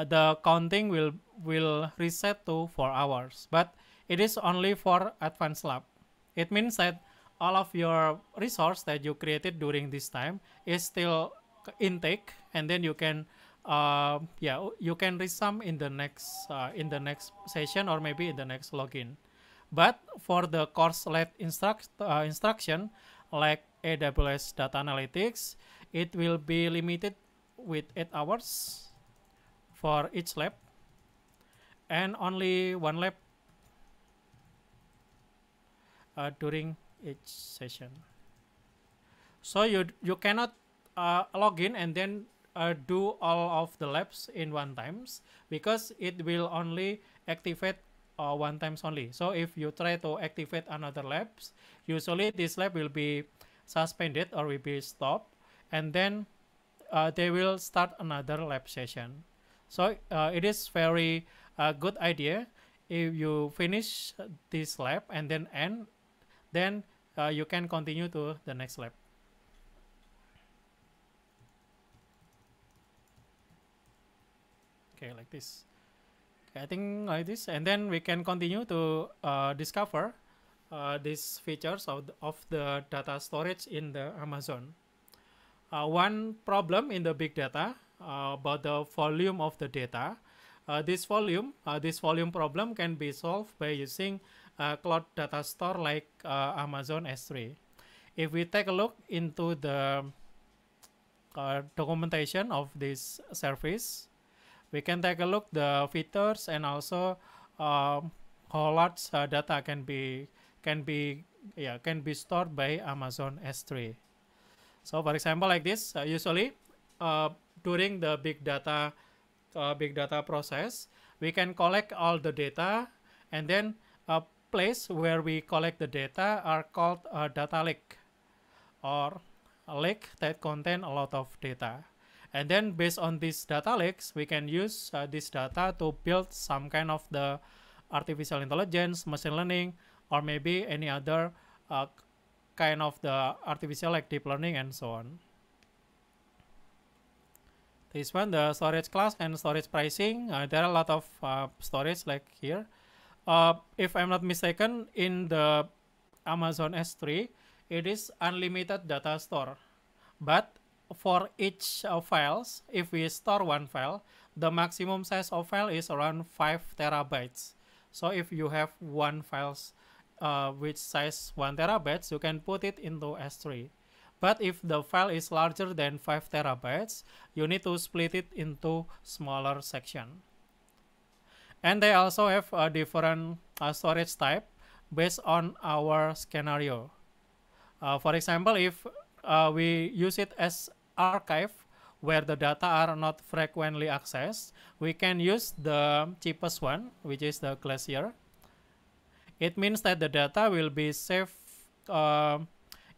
uh, the counting will will reset to four hours. But it is only for advanced lab. It means that all of your resource that you created during this time is still intake and then you can uh, yeah you can resum in the next uh, in the next session or maybe in the next login but for the course led instruct uh, instruction like AWS data analytics it will be limited with 8 hours for each lab and only one lab uh, during each session so you you cannot uh, log in and then uh, do all of the labs in one times because it will only activate uh, one times only so if you try to activate another labs usually this lab will be suspended or will be stopped and then uh, they will start another lab session so uh, it is very uh, good idea if you finish this lab and then end then uh, you can continue to the next lab. Okay, like this. I think like this, and then we can continue to uh, discover uh, these features of the, of the data storage in the Amazon. Uh, one problem in the big data uh, about the volume of the data. Uh, this volume, uh, this volume problem can be solved by using uh, cloud data store like uh, Amazon S3. If we take a look into the uh, documentation of this service, we can take a look the features and also um, how large uh, data can be can be yeah can be stored by Amazon S3. So for example, like this, uh, usually uh, during the big data big data process, we can collect all the data and then uh, place where we collect the data are called a data lake or a lake that contain a lot of data. And then based on these data lakes, we can use uh, this data to build some kind of the artificial intelligence, machine learning, or maybe any other uh, kind of the artificial like deep learning and so on. This one, the storage class and storage pricing. Uh, there are a lot of uh, storage like here uh, if I'm not mistaken, in the Amazon S3, it is unlimited data store. But for each uh, files, if we store one file, the maximum size of file is around 5 terabytes. So if you have one files uh, which size 1 terabytes, you can put it into S3. But if the file is larger than 5 terabytes, you need to split it into smaller section and they also have a different uh, storage type based on our scenario. Uh, for example, if uh, we use it as archive where the data are not frequently accessed, we can use the cheapest one, which is the Glacier. It means that the data will be saved uh,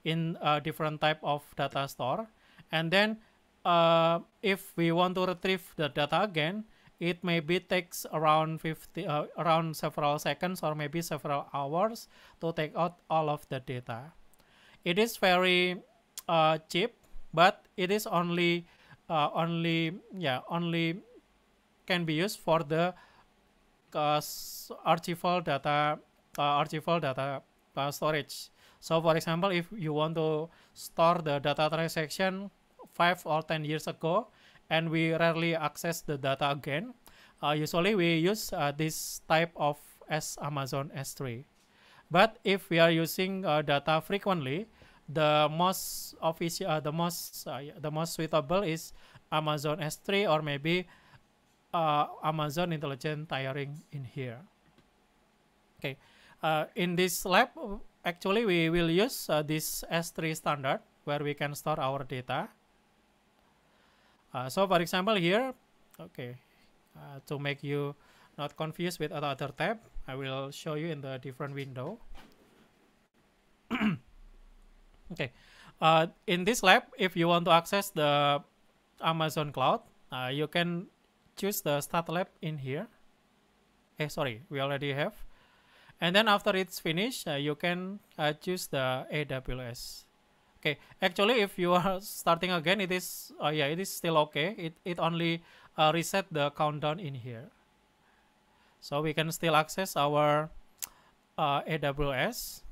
in a different type of data store. And then uh, if we want to retrieve the data again, it maybe takes around 50, uh, around several seconds or maybe several hours to take out all of the data. It is very uh, cheap, but it is only, uh, only, yeah, only can be used for the uh, archival data, uh, archival data uh, storage. So for example, if you want to store the data transaction 5 or 10 years ago, and we rarely access the data again. Uh, usually we use uh, this type of S Amazon S3. But if we are using uh, data frequently, the most official, uh, the most uh, the most suitable is Amazon S3 or maybe uh, Amazon Intelligent Tiring in here. Okay, in this lab, actually we will use this S3 standard where we can store our data. Uh, so for example here, okay, uh, to make you not confused with other tab, I will show you in the different window. okay, uh, in this lab, if you want to access the Amazon Cloud, uh, you can choose the Start Lab in here. Eh, sorry, we already have. And then after it's finished, uh, you can uh, choose the AWS okay actually if you are starting again it is uh, yeah it is still okay it it only uh, reset the countdown in here so we can still access our uh, aws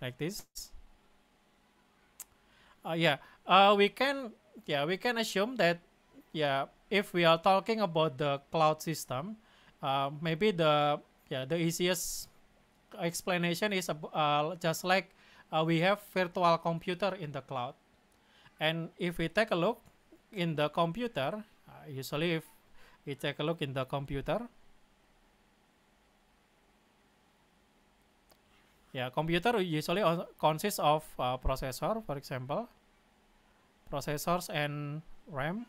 like this uh, yeah uh, we can yeah we can assume that yeah if we are talking about the cloud system uh, maybe the yeah the easiest explanation is uh, just like uh, we have virtual computer in the cloud. And if we take a look in the computer, uh, usually if we take a look in the computer, yeah, computer usually consists of uh, processor, for example, processors and RAM.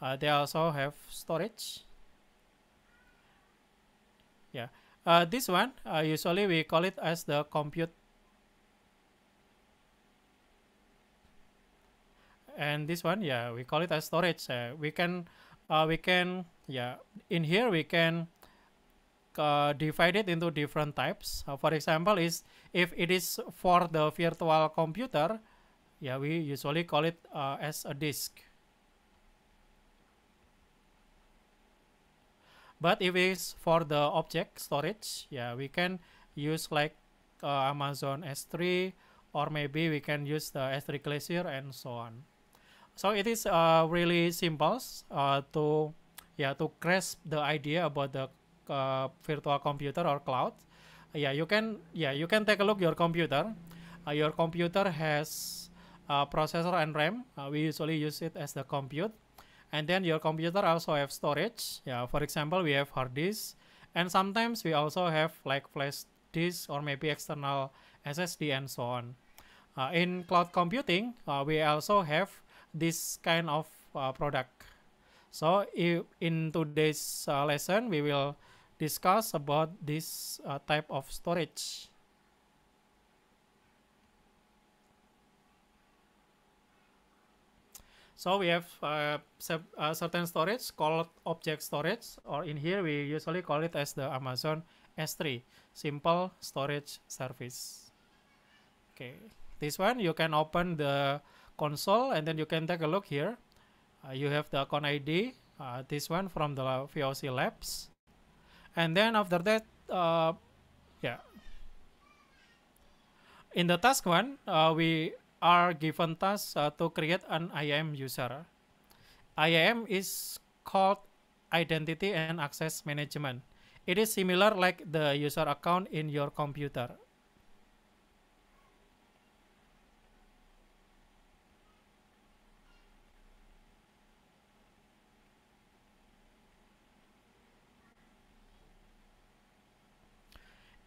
Uh, they also have storage. Yeah, uh, this one, uh, usually we call it as the compute. And this one, yeah, we call it as storage. Uh, we can, uh, we can, yeah, in here we can uh, divide it into different types. Uh, for example, is if it is for the virtual computer, yeah, we usually call it as a disk. but if it's for the object storage yeah we can use like uh, Amazon S3 or maybe we can use the S3 Glacier and so on so it is uh, really simple uh, to yeah to grasp the idea about the uh, virtual computer or cloud yeah you can yeah you can take a look your computer uh, your computer has a uh, processor and RAM uh, we usually use it as the compute and then your computer also have storage yeah for example we have hard disk and sometimes we also have like flash disk or maybe external ssd and so on uh, in cloud computing uh, we also have this kind of uh, product so if in today's uh, lesson we will discuss about this uh, type of storage So we have uh, uh, certain storage called object storage, or in here we usually call it as the Amazon S3, Simple Storage Service. Okay, this one you can open the console and then you can take a look here. Uh, you have the account ID, uh, this one from the VOC Labs. And then after that, uh, yeah. In the task one, uh, we are given task uh, to create an IAM user. IAM is called Identity and Access Management. It is similar like the user account in your computer.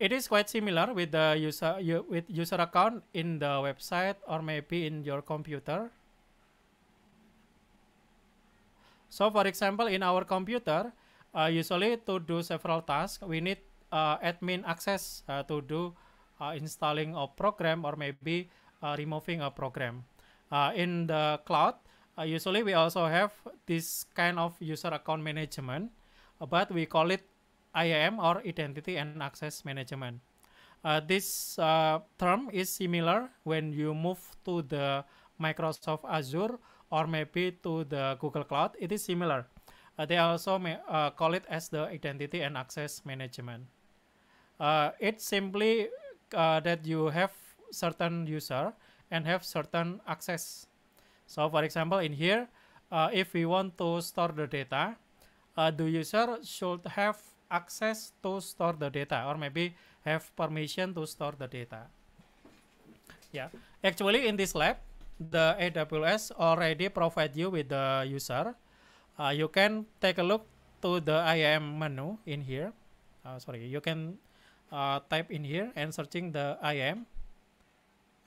it is quite similar with the user you, with user account in the website or maybe in your computer so for example in our computer uh, usually to do several tasks we need uh, admin access uh, to do uh, installing a program or maybe uh, removing a program uh, in the cloud usually we also have this kind of user account management but we call it IAM or Identity and Access Management. Uh, this uh, term is similar when you move to the Microsoft Azure or maybe to the Google Cloud. It is similar. Uh, they also may, uh, call it as the Identity and Access Management. Uh, it's simply uh, that you have certain user and have certain access. So for example, in here, if we want to store the data, the user should have access to store the data or maybe have permission to store the data. Yeah, actually in this lab, the AWS already provide you with the user. Uh, you can take a look to the IAM menu in here. Uh, sorry, you can uh, type in here and searching the IAM,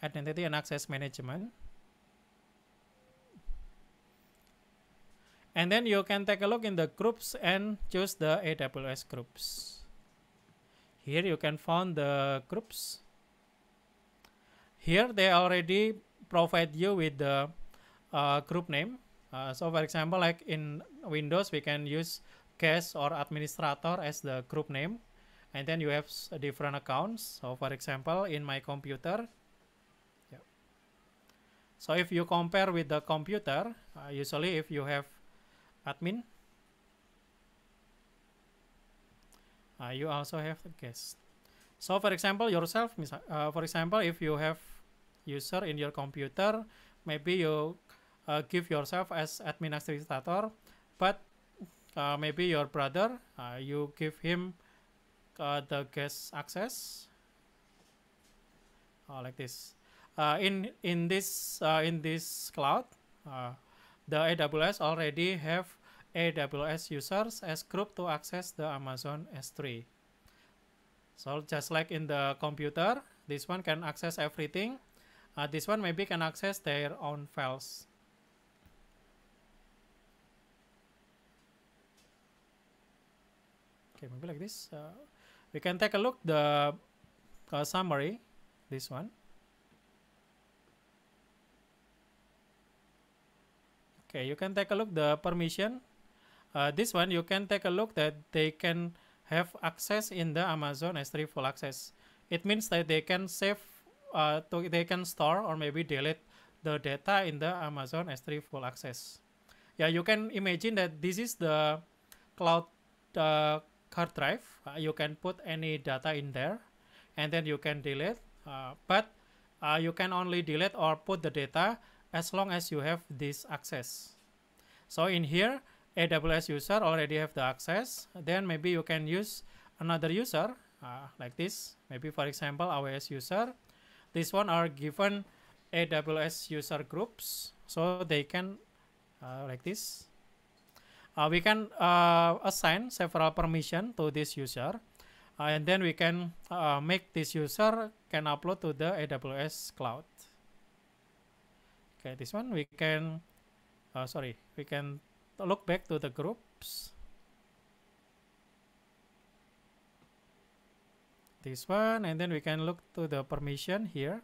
Identity and Access Management. and then you can take a look in the groups and choose the AWS groups. Here you can find the groups. Here they already provide you with the uh, group name. Uh, so for example, like in Windows, we can use guest or administrator as the group name. And then you have different accounts. So for example, in my computer, yeah. so if you compare with the computer, uh, usually if you have admin uh, you also have the guest so for example yourself uh, for example if you have user in your computer maybe you uh, give yourself as administrator but uh, maybe your brother uh, you give him uh, the guest access uh, like this uh, in in this uh, in this cloud uh, the AWS already have AWS users as group to access the Amazon S3. So just like in the computer, this one can access everything. Uh, this one maybe can access their own files. Okay, maybe like this. Uh, we can take a look the uh, summary, this one. Okay, you can take a look the permission uh, this one you can take a look that they can have access in the Amazon S3 full access. It means that they can save, uh, to, they can store or maybe delete the data in the Amazon S3 full access. Yeah, you can imagine that this is the cloud uh, hard drive. Uh, you can put any data in there and then you can delete. Uh, but uh, you can only delete or put the data as long as you have this access. So in here, AWS user already have the access, then maybe you can use another user uh, like this. Maybe for example, AWS user. This one are given AWS user groups, so they can uh, like this. Uh, we can uh, assign several permission to this user, uh, and then we can uh, make this user can upload to the AWS cloud. Okay, this one we can, sorry, we can look back to the groups. This one, and then we can look to the permission here.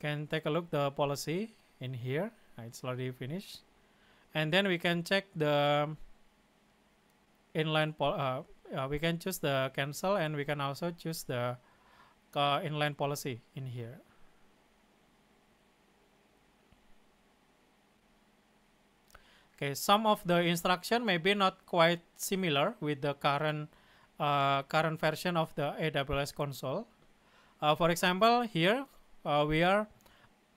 Can take a look the policy in here. It's already finished. And then we can check the inline, uh, uh, we can choose the cancel and we can also choose the uh, inland policy in here. Okay, some of the instruction may be not quite similar with the current uh, current version of the AWS console. Uh, for example, here uh, we are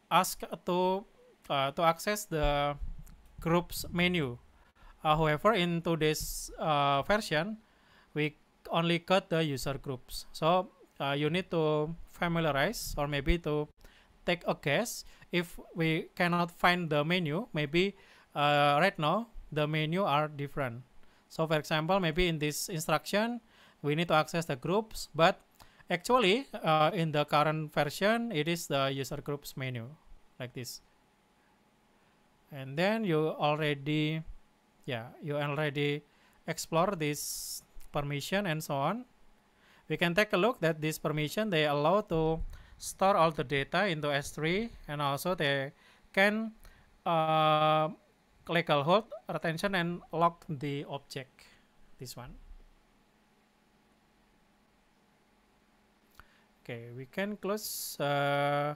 asked to uh, to access the groups menu. Uh, however, in today's uh, version, we only got the user groups. So uh, you need to familiarize or maybe to take a guess if we cannot find the menu maybe uh, right now the menu are different so for example maybe in this instruction we need to access the groups but actually uh, in the current version it is the user groups menu like this and then you already yeah you already explore this permission and so on we can take a look that this permission they allow to store all the data into S3 and also they can uh, legal hold retention and lock the object this one okay we can close uh,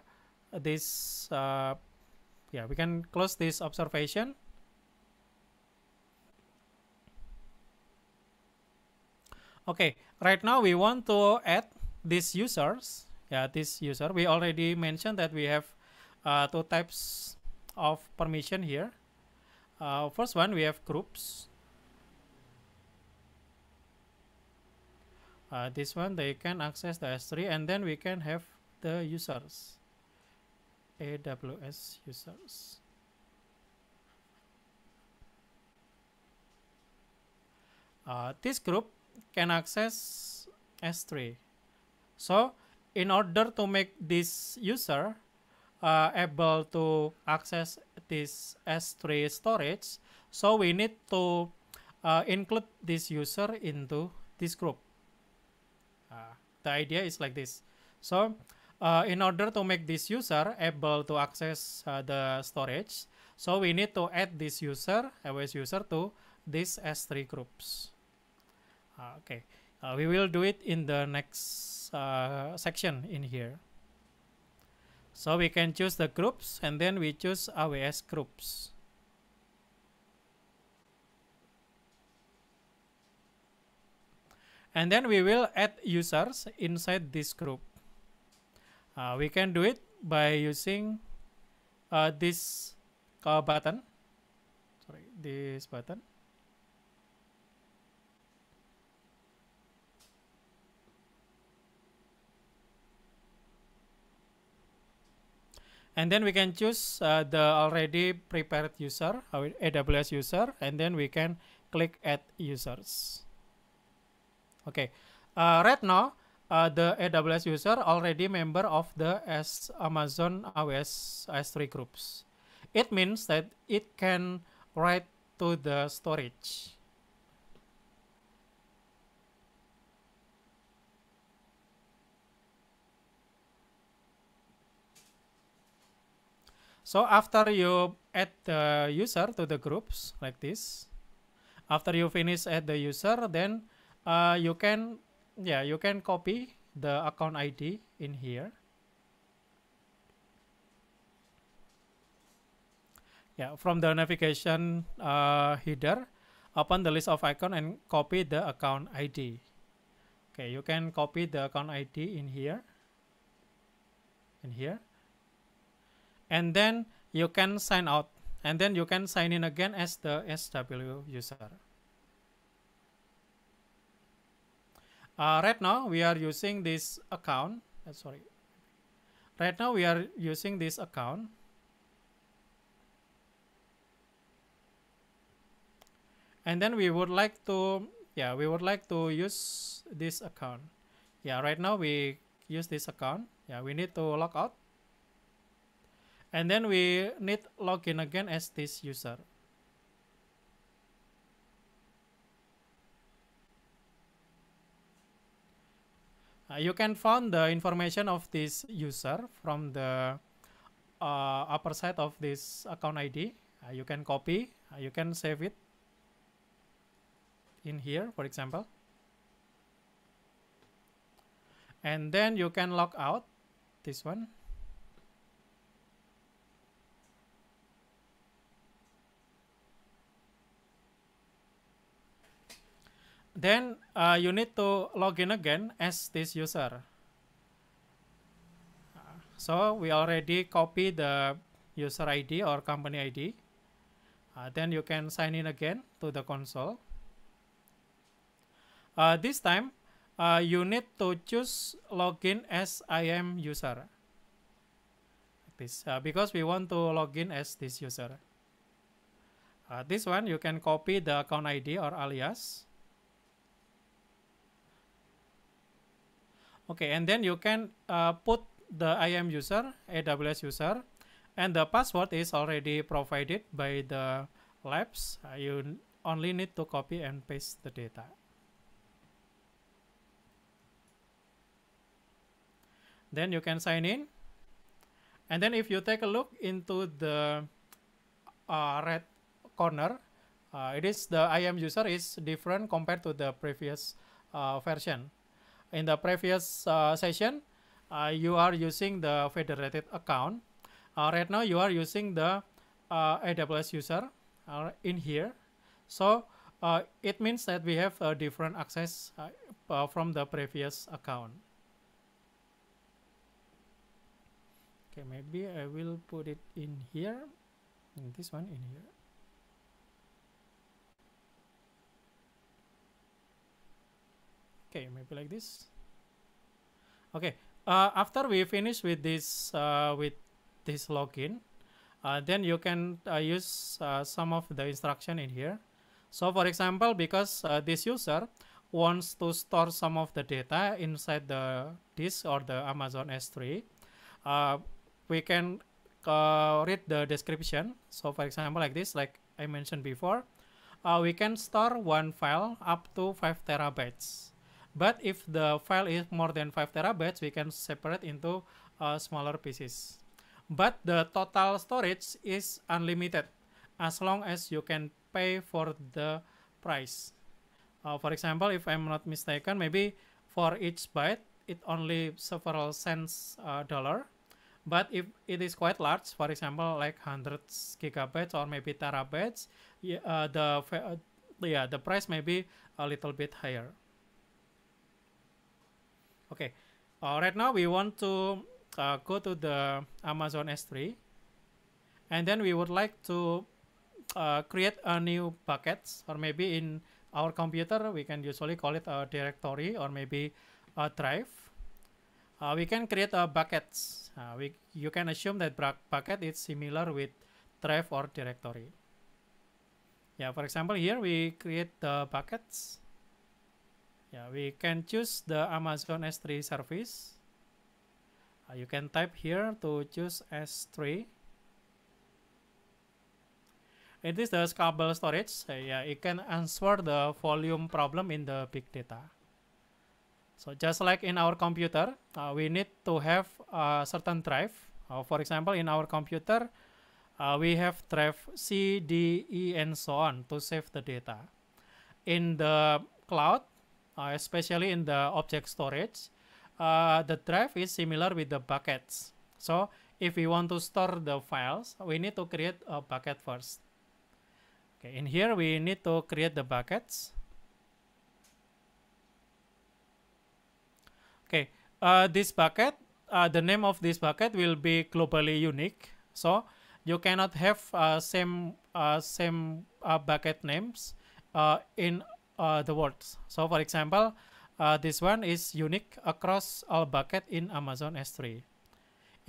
this uh, yeah we can close this observation Okay, right now we want to add these users. Yeah, this user. We already mentioned that we have uh, two types of permission here. Uh, first one, we have groups. Uh, this one, they can access the S3 and then we can have the users. AWS users. Uh, this group can access S3. So in order to make this user uh, able to access this S3 storage, so we need to uh, include this user into this group. Uh, the idea is like this. So uh, in order to make this user able to access uh, the storage, so we need to add this user, AWS user to this S3 groups. Uh, okay uh, we will do it in the next uh, section in here so we can choose the groups and then we choose AWS groups and then we will add users inside this group. Uh, we can do it by using uh, this uh, button, sorry, this button. and then we can choose uh, the already prepared user AWS user and then we can click add users okay uh, right now uh, the AWS user already member of the S Amazon AWS S3 groups it means that it can write to the storage So after you add the user to the groups like this, after you finish add the user, then uh, you can yeah you can copy the account ID in here. Yeah, from the navigation uh, header, open the list of icon and copy the account ID. Okay, you can copy the account ID in here. In here and then you can sign out and then you can sign in again as the SW user. Uh, right now we are using this account, uh, sorry, right now we are using this account. And then we would like to, yeah, we would like to use this account. Yeah, right now we use this account. Yeah, we need to log out and then we need login again as this user uh, you can find the information of this user from the uh, upper side of this account ID uh, you can copy uh, you can save it in here for example and then you can log out this one then uh, you need to login again as this user. Uh, so we already copy the user ID or company ID. Uh, then you can sign in again to the console. Uh, this time, uh, you need to choose login as I am user. this uh, because we want to login as this user. Uh, this one you can copy the account ID or alias. okay and then you can uh, put the IAM user AWS user and the password is already provided by the labs uh, you only need to copy and paste the data then you can sign in and then if you take a look into the uh, red corner uh, it is the IAM user is different compared to the previous uh, version in the previous uh, session uh, you are using the federated account uh, right now you are using the uh, AWS user in here so it means that we have a different access from the previous account okay maybe I will put it in here this one in here okay maybe like this okay uh, after we finish with this uh, with this login uh, then you can uh, use uh, some of the instruction in here so for example because uh, this user wants to store some of the data inside the disk or the Amazon S3 we can read the description so for example like this like I mentioned before we can store one file up to 5 terabytes But if the file is more than 5 terabytes, we can separate into uh, smaller pieces. But the total storage is unlimited as long as you can pay for the price. Uh, for example, if I'm not mistaken, maybe for each byte, it only several cents uh, dollar. But if it is quite large, for example, like hundreds gigabytes or maybe terabytes, yeah, uh, the uh, yeah the price may be a little bit higher. Okay, uh, right now we want to uh, go to the Amazon S3 and then we would like to uh, create a new buckets or maybe in our computer we can usually call it a directory or maybe a drive. Uh, we can create a uh, buckets. Uh, we, you can assume that bucket is similar with drive or directory. Yeah, for example, here we create the buckets yeah we can choose the Amazon S3 service uh, you can type here to choose S3 it is the scalable storage uh, yeah it can answer the volume problem in the big data so just like in our computer uh, we need to have a certain drive uh, for example in our computer uh, we have drive C, D, E and so on to save the data in the cloud uh, especially in the object storage, uh, the drive is similar with the buckets. So if we want to store the files, we need to create a bucket first. Okay, in here we need to create the buckets. Okay, uh, this bucket, uh, the name of this bucket will be globally unique. So you cannot have uh, same uh, same uh, bucket names uh, in uh, the words. So for example, uh, this one is unique across all bucket in Amazon S3.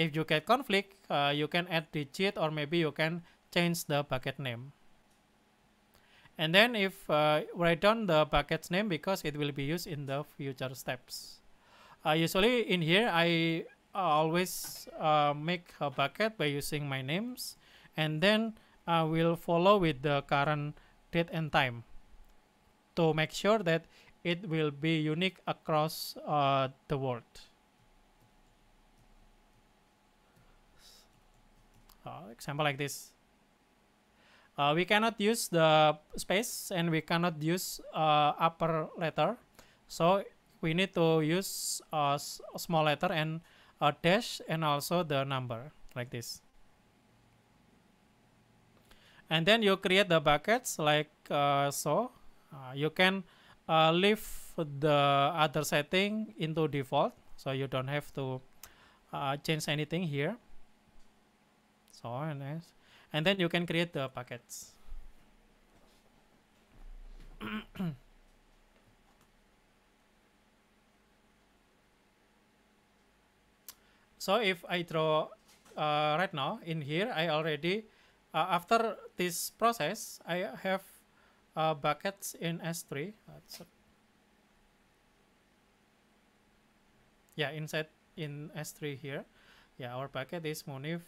If you get conflict, uh, you can add digit or maybe you can change the bucket name. And then if uh, write down the bucket's name because it will be used in the future steps. Uh, usually in here, I uh, always make a bucket by using my names and then I will follow with the current date and time to make sure that it will be unique across uh, the world. Uh, example like this. Uh, we cannot use the space and we cannot use uh, upper letter. So we need to use uh, small letter and a dash and also the number like this. And then you create the buckets like uh, so uh, you can uh, leave the other setting into default so you don't have to uh, change anything here so nice and then you can create the packets so if I draw uh, right now in here I already uh, after this process I have uh, buckets in S3. yeah, inside in S3 here. Yeah, our bucket is Monif,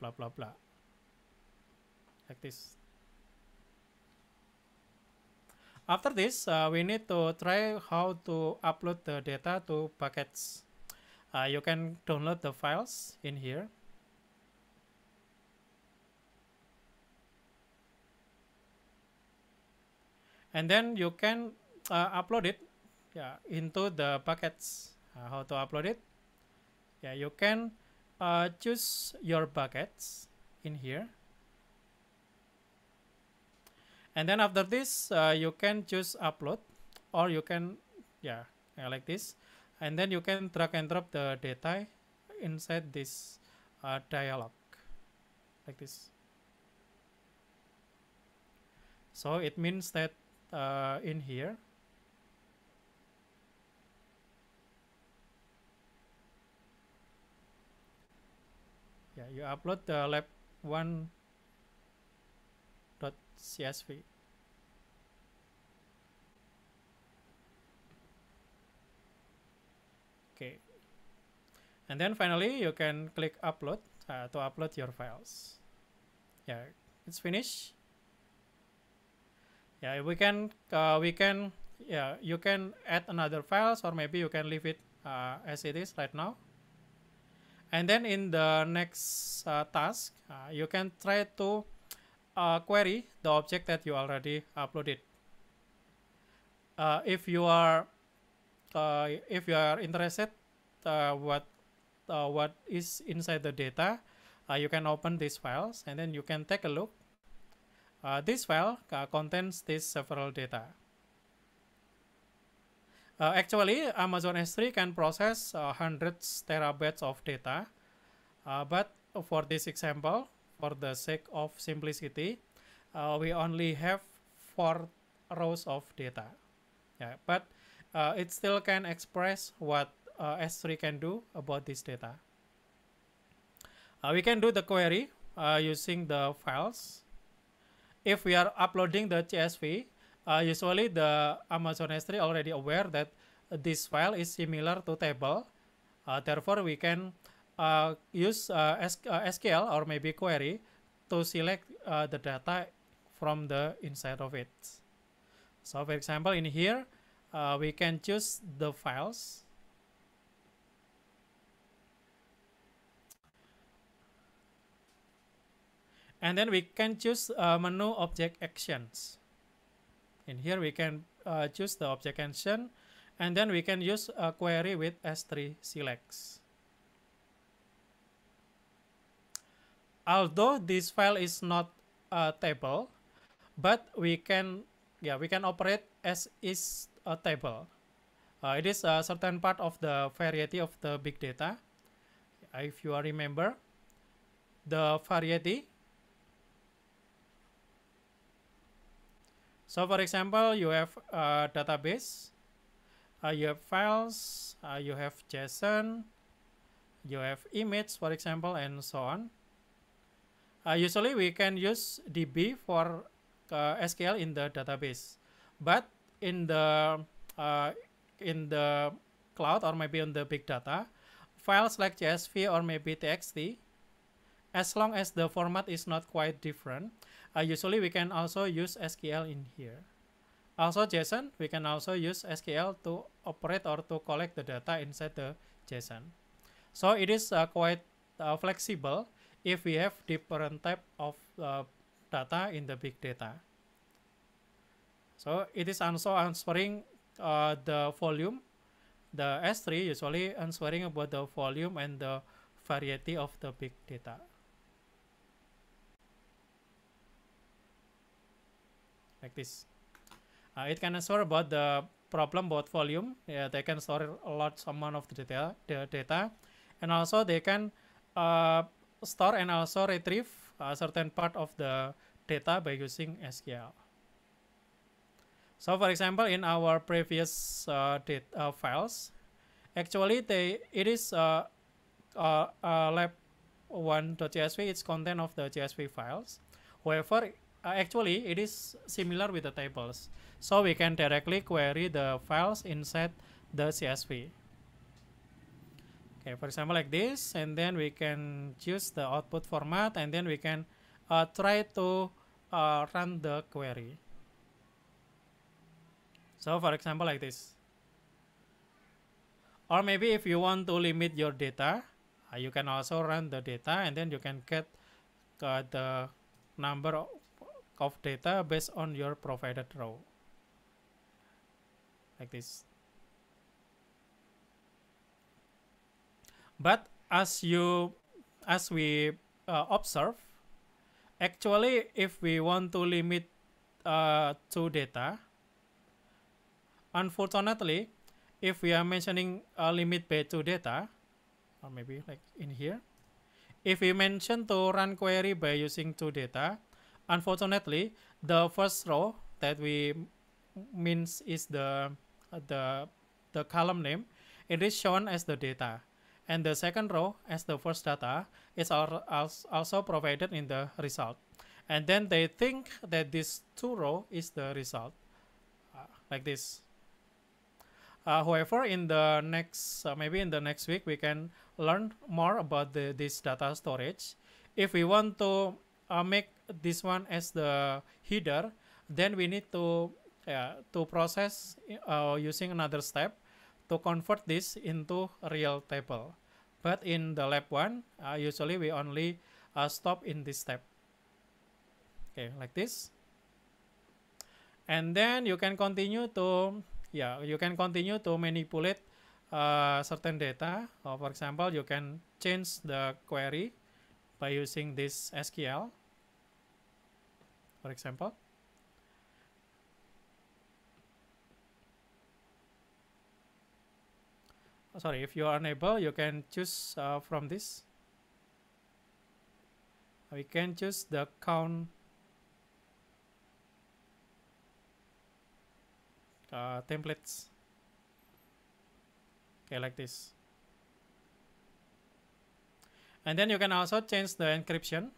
blah, blah, blah. Like this. After this, uh, we need to try how to upload the data to buckets. Uh, you can download the files in here. and then you can uh, upload it yeah into the buckets uh, how to upload it yeah you can uh, choose your buckets in here and then after this uh, you can choose upload or you can yeah like this and then you can drag and drop the data inside this uh, dialog like this so it means that uh, in here yeah you upload the lab one dot csv okay and then finally you can click upload uh, to upload your files yeah it's finished yeah we can uh, we can yeah you can add another files or maybe you can leave it uh, as it is right now and then in the next uh, task uh, you can try to uh, query the object that you already uploaded uh, if you are if you are interested what what is inside the data you can open these files and then you can take a look Uh, this file uh, contains these several data. Uh, actually, Amazon S3 can process uh, hundreds terabytes of data, uh, but for this example, for the sake of simplicity, uh, we only have four rows of data. Yeah, but uh, it still can express what uh, S3 can do about this data. Uh, we can do the query uh, using the files if we are uploading the CSV, uh, usually the Amazon S3 already aware that this file is similar to table. Uh, therefore, we can uh, use uh, SQL uh, or maybe query to select uh, the data from the inside of it. So, for example, in here, uh, we can choose the files. and then we can choose uh, menu object actions in here we can uh, choose the object action and then we can use a query with s3 selects although this file is not a table but we can yeah we can operate as is a table uh, it is a certain part of the variety of the big data if you remember the variety So for example, you have a database, uh, you have files, uh, you have JSON, you have image, for example, and so on. Uh, usually we can use DB for uh, SQL in the database, but in the uh, in the cloud or maybe on the big data, files like CSV or maybe TXT as long as the format is not quite different uh, usually we can also use SQL in here also JSON we can also use SQL to operate or to collect the data inside the JSON so it is uh, quite uh, flexible if we have different type of uh, data in the big data so it is also answering uh, the volume the S3 usually answering about the volume and the variety of the big data. like this. Uh, it can answer about the problem about volume. Yeah, they can store a large amount of the data, the data, and also they can uh, store and also retrieve a certain part of the data by using SQL. So, for example, in our previous uh, data uh, files, actually they it is uh, uh, uh lab1.csv. It's content of the CSV files. However, Uh, actually it is similar with the tables. So we can directly query the files inside the CSV. Okay, for example like this and then we can choose the output format and then we can uh, try to uh, run the query. So for example like this. Or maybe if you want to limit your data, uh, you can also run the data and then you can get uh, the number of data based on your provided row. Like this. But as you as we uh, observe, actually if we want to limit uh, to data, unfortunately, if we are mentioning a limit by to data, or maybe like in here, if we mention to run query by using to data, unfortunately the first row that we means is the uh, the the column name it is shown as the data and the second row as the first data is also provided in the result and then they think that this two row is the result uh, like this uh, however in the next uh, maybe in the next week we can learn more about the, this data storage if we want to uh, make this one as the header then we need to uh, to process uh, using another step to convert this into real table but in the lab one uh, usually we only uh, stop in this step okay like this and then you can continue to yeah you can continue to manipulate uh, certain data for example you can change the query by using this SQL for example. Oh, sorry, if you are unable, you can choose uh, from this. We can choose the count uh, templates. Okay, like this. And then you can also change the encryption.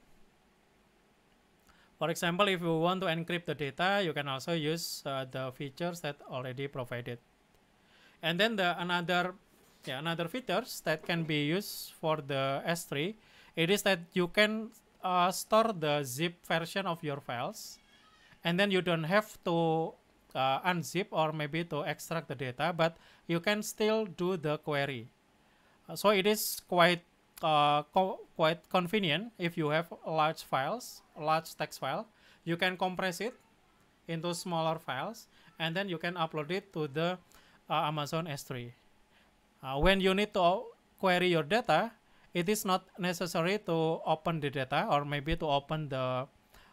For example, if you want to encrypt the data, you can also use uh, the features that already provided. And then the another yeah, another features that can be used for the S3, it is that you can uh, store the zip version of your files, and then you don't have to uh, unzip or maybe to extract the data, but you can still do the query. Uh, so it is quite Uh, co quite convenient if you have large files, large text file. You can compress it into smaller files and then you can upload it to the uh, Amazon S3. Uh, when you need to query your data, it is not necessary to open the data or maybe to open the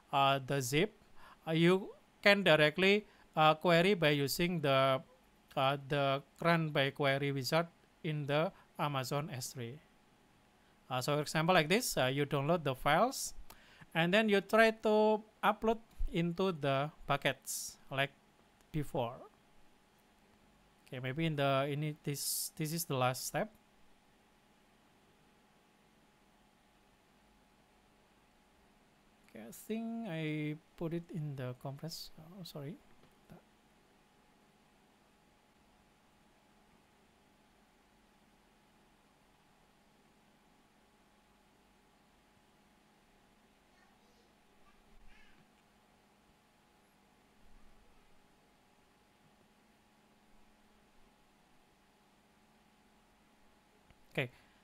uh, the zip. Uh, you can directly uh, query by using the the run by query wizard in the Amazon S3. Uh, so for example, like this, uh, you download the files and then you try to upload into the buckets like before. Okay, maybe in the in it, this this is the last step. Okay, I think I put it in the compress. Oh, sorry.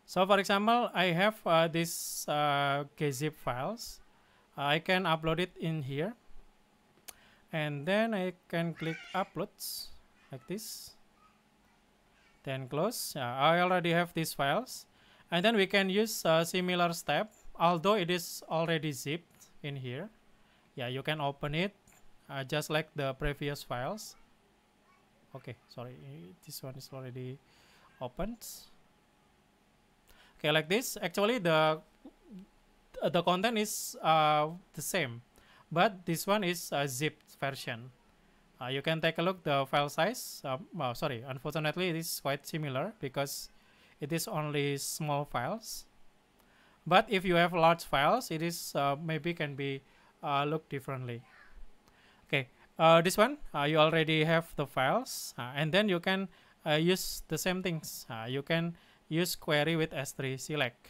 So for example, I have uh, this uh, gzip files. I can upload it in here. And then I can click uploads like this. Then close. Yeah, I already have these files. And then we can use a uh, similar step, although it is already zipped in here. Yeah, you can open it uh, just like the previous files. Okay, sorry, this one is already opened okay like this actually the the content is uh, the same but this one is a zipped version uh, you can take a look the file size um, oh, sorry unfortunately it is quite similar because it is only small files but if you have large files it is uh, maybe can be uh, looked differently okay uh, this one uh, you already have the files and then you can use the same things you can Use query with S3 select.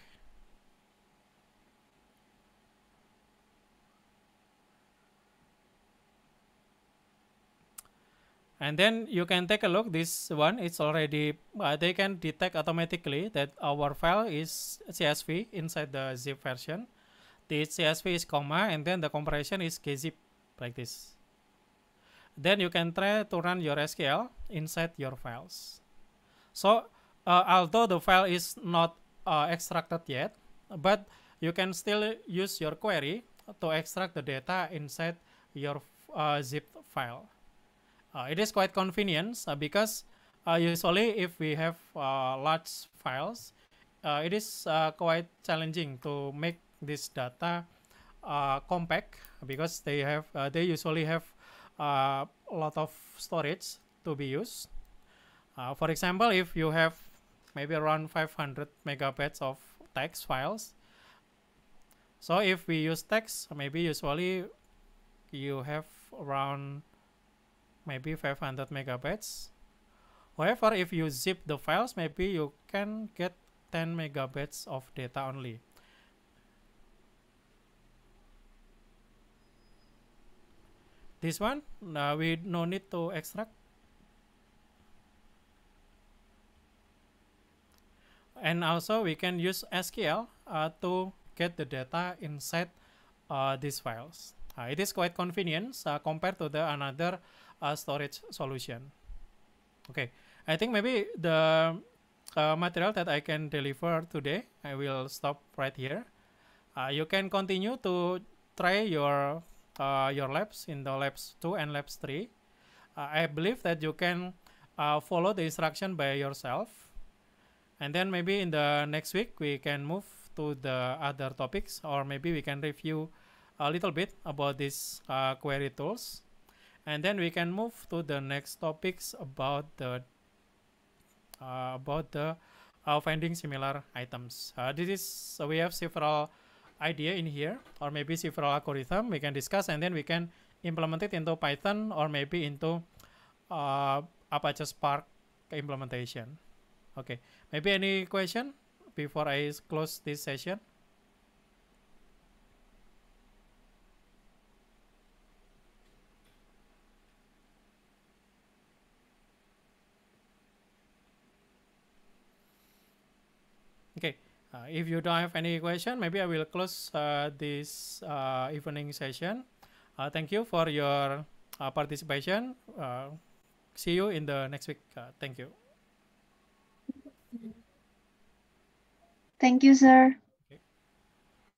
And then you can take a look, this one is already, uh, they can detect automatically that our file is CSV inside the zip version. This CSV is comma and then the compression is kzip like this. Then you can try to run your SQL inside your files. So uh, although the file is not uh, extracted yet, but you can still use your query to extract the data inside your uh, zip file. Uh, it is quite convenient uh, because uh, usually if we have large files, it is quite challenging to make this data compact because they have they usually have a lot of storage to be used. for example, if you have maybe around 500 megabytes of text files. So if we use text, maybe usually you have around maybe 500 megabytes. However, if you zip the files, maybe you can get 10 megabytes of data only. This one, now uh, we no need to extract And also we can use SQL uh, to get the data inside uh, these files. Uh, it is quite convenient uh, compared to the another uh, storage solution. Okay, I think maybe the uh, material that I can deliver today, I will stop right here. Uh, you can continue to try your uh, your labs in the labs 2 and labs 3. Uh, I believe that you can uh, follow the instruction by yourself and then maybe in the next week we can move to the other topics or maybe we can review a little bit about these uh, query tools and then we can move to the next topics about the uh, about the uh, finding similar items uh, this is we have several idea in here or maybe several algorithm we can discuss and then we can implement it into python or maybe into uh, apache spark implementation okay maybe any question before i close this session okay uh, if you don't have any question maybe i will close uh, this uh, evening session uh, thank you for your uh, participation uh, see you in the next week thank you Thank you, sir.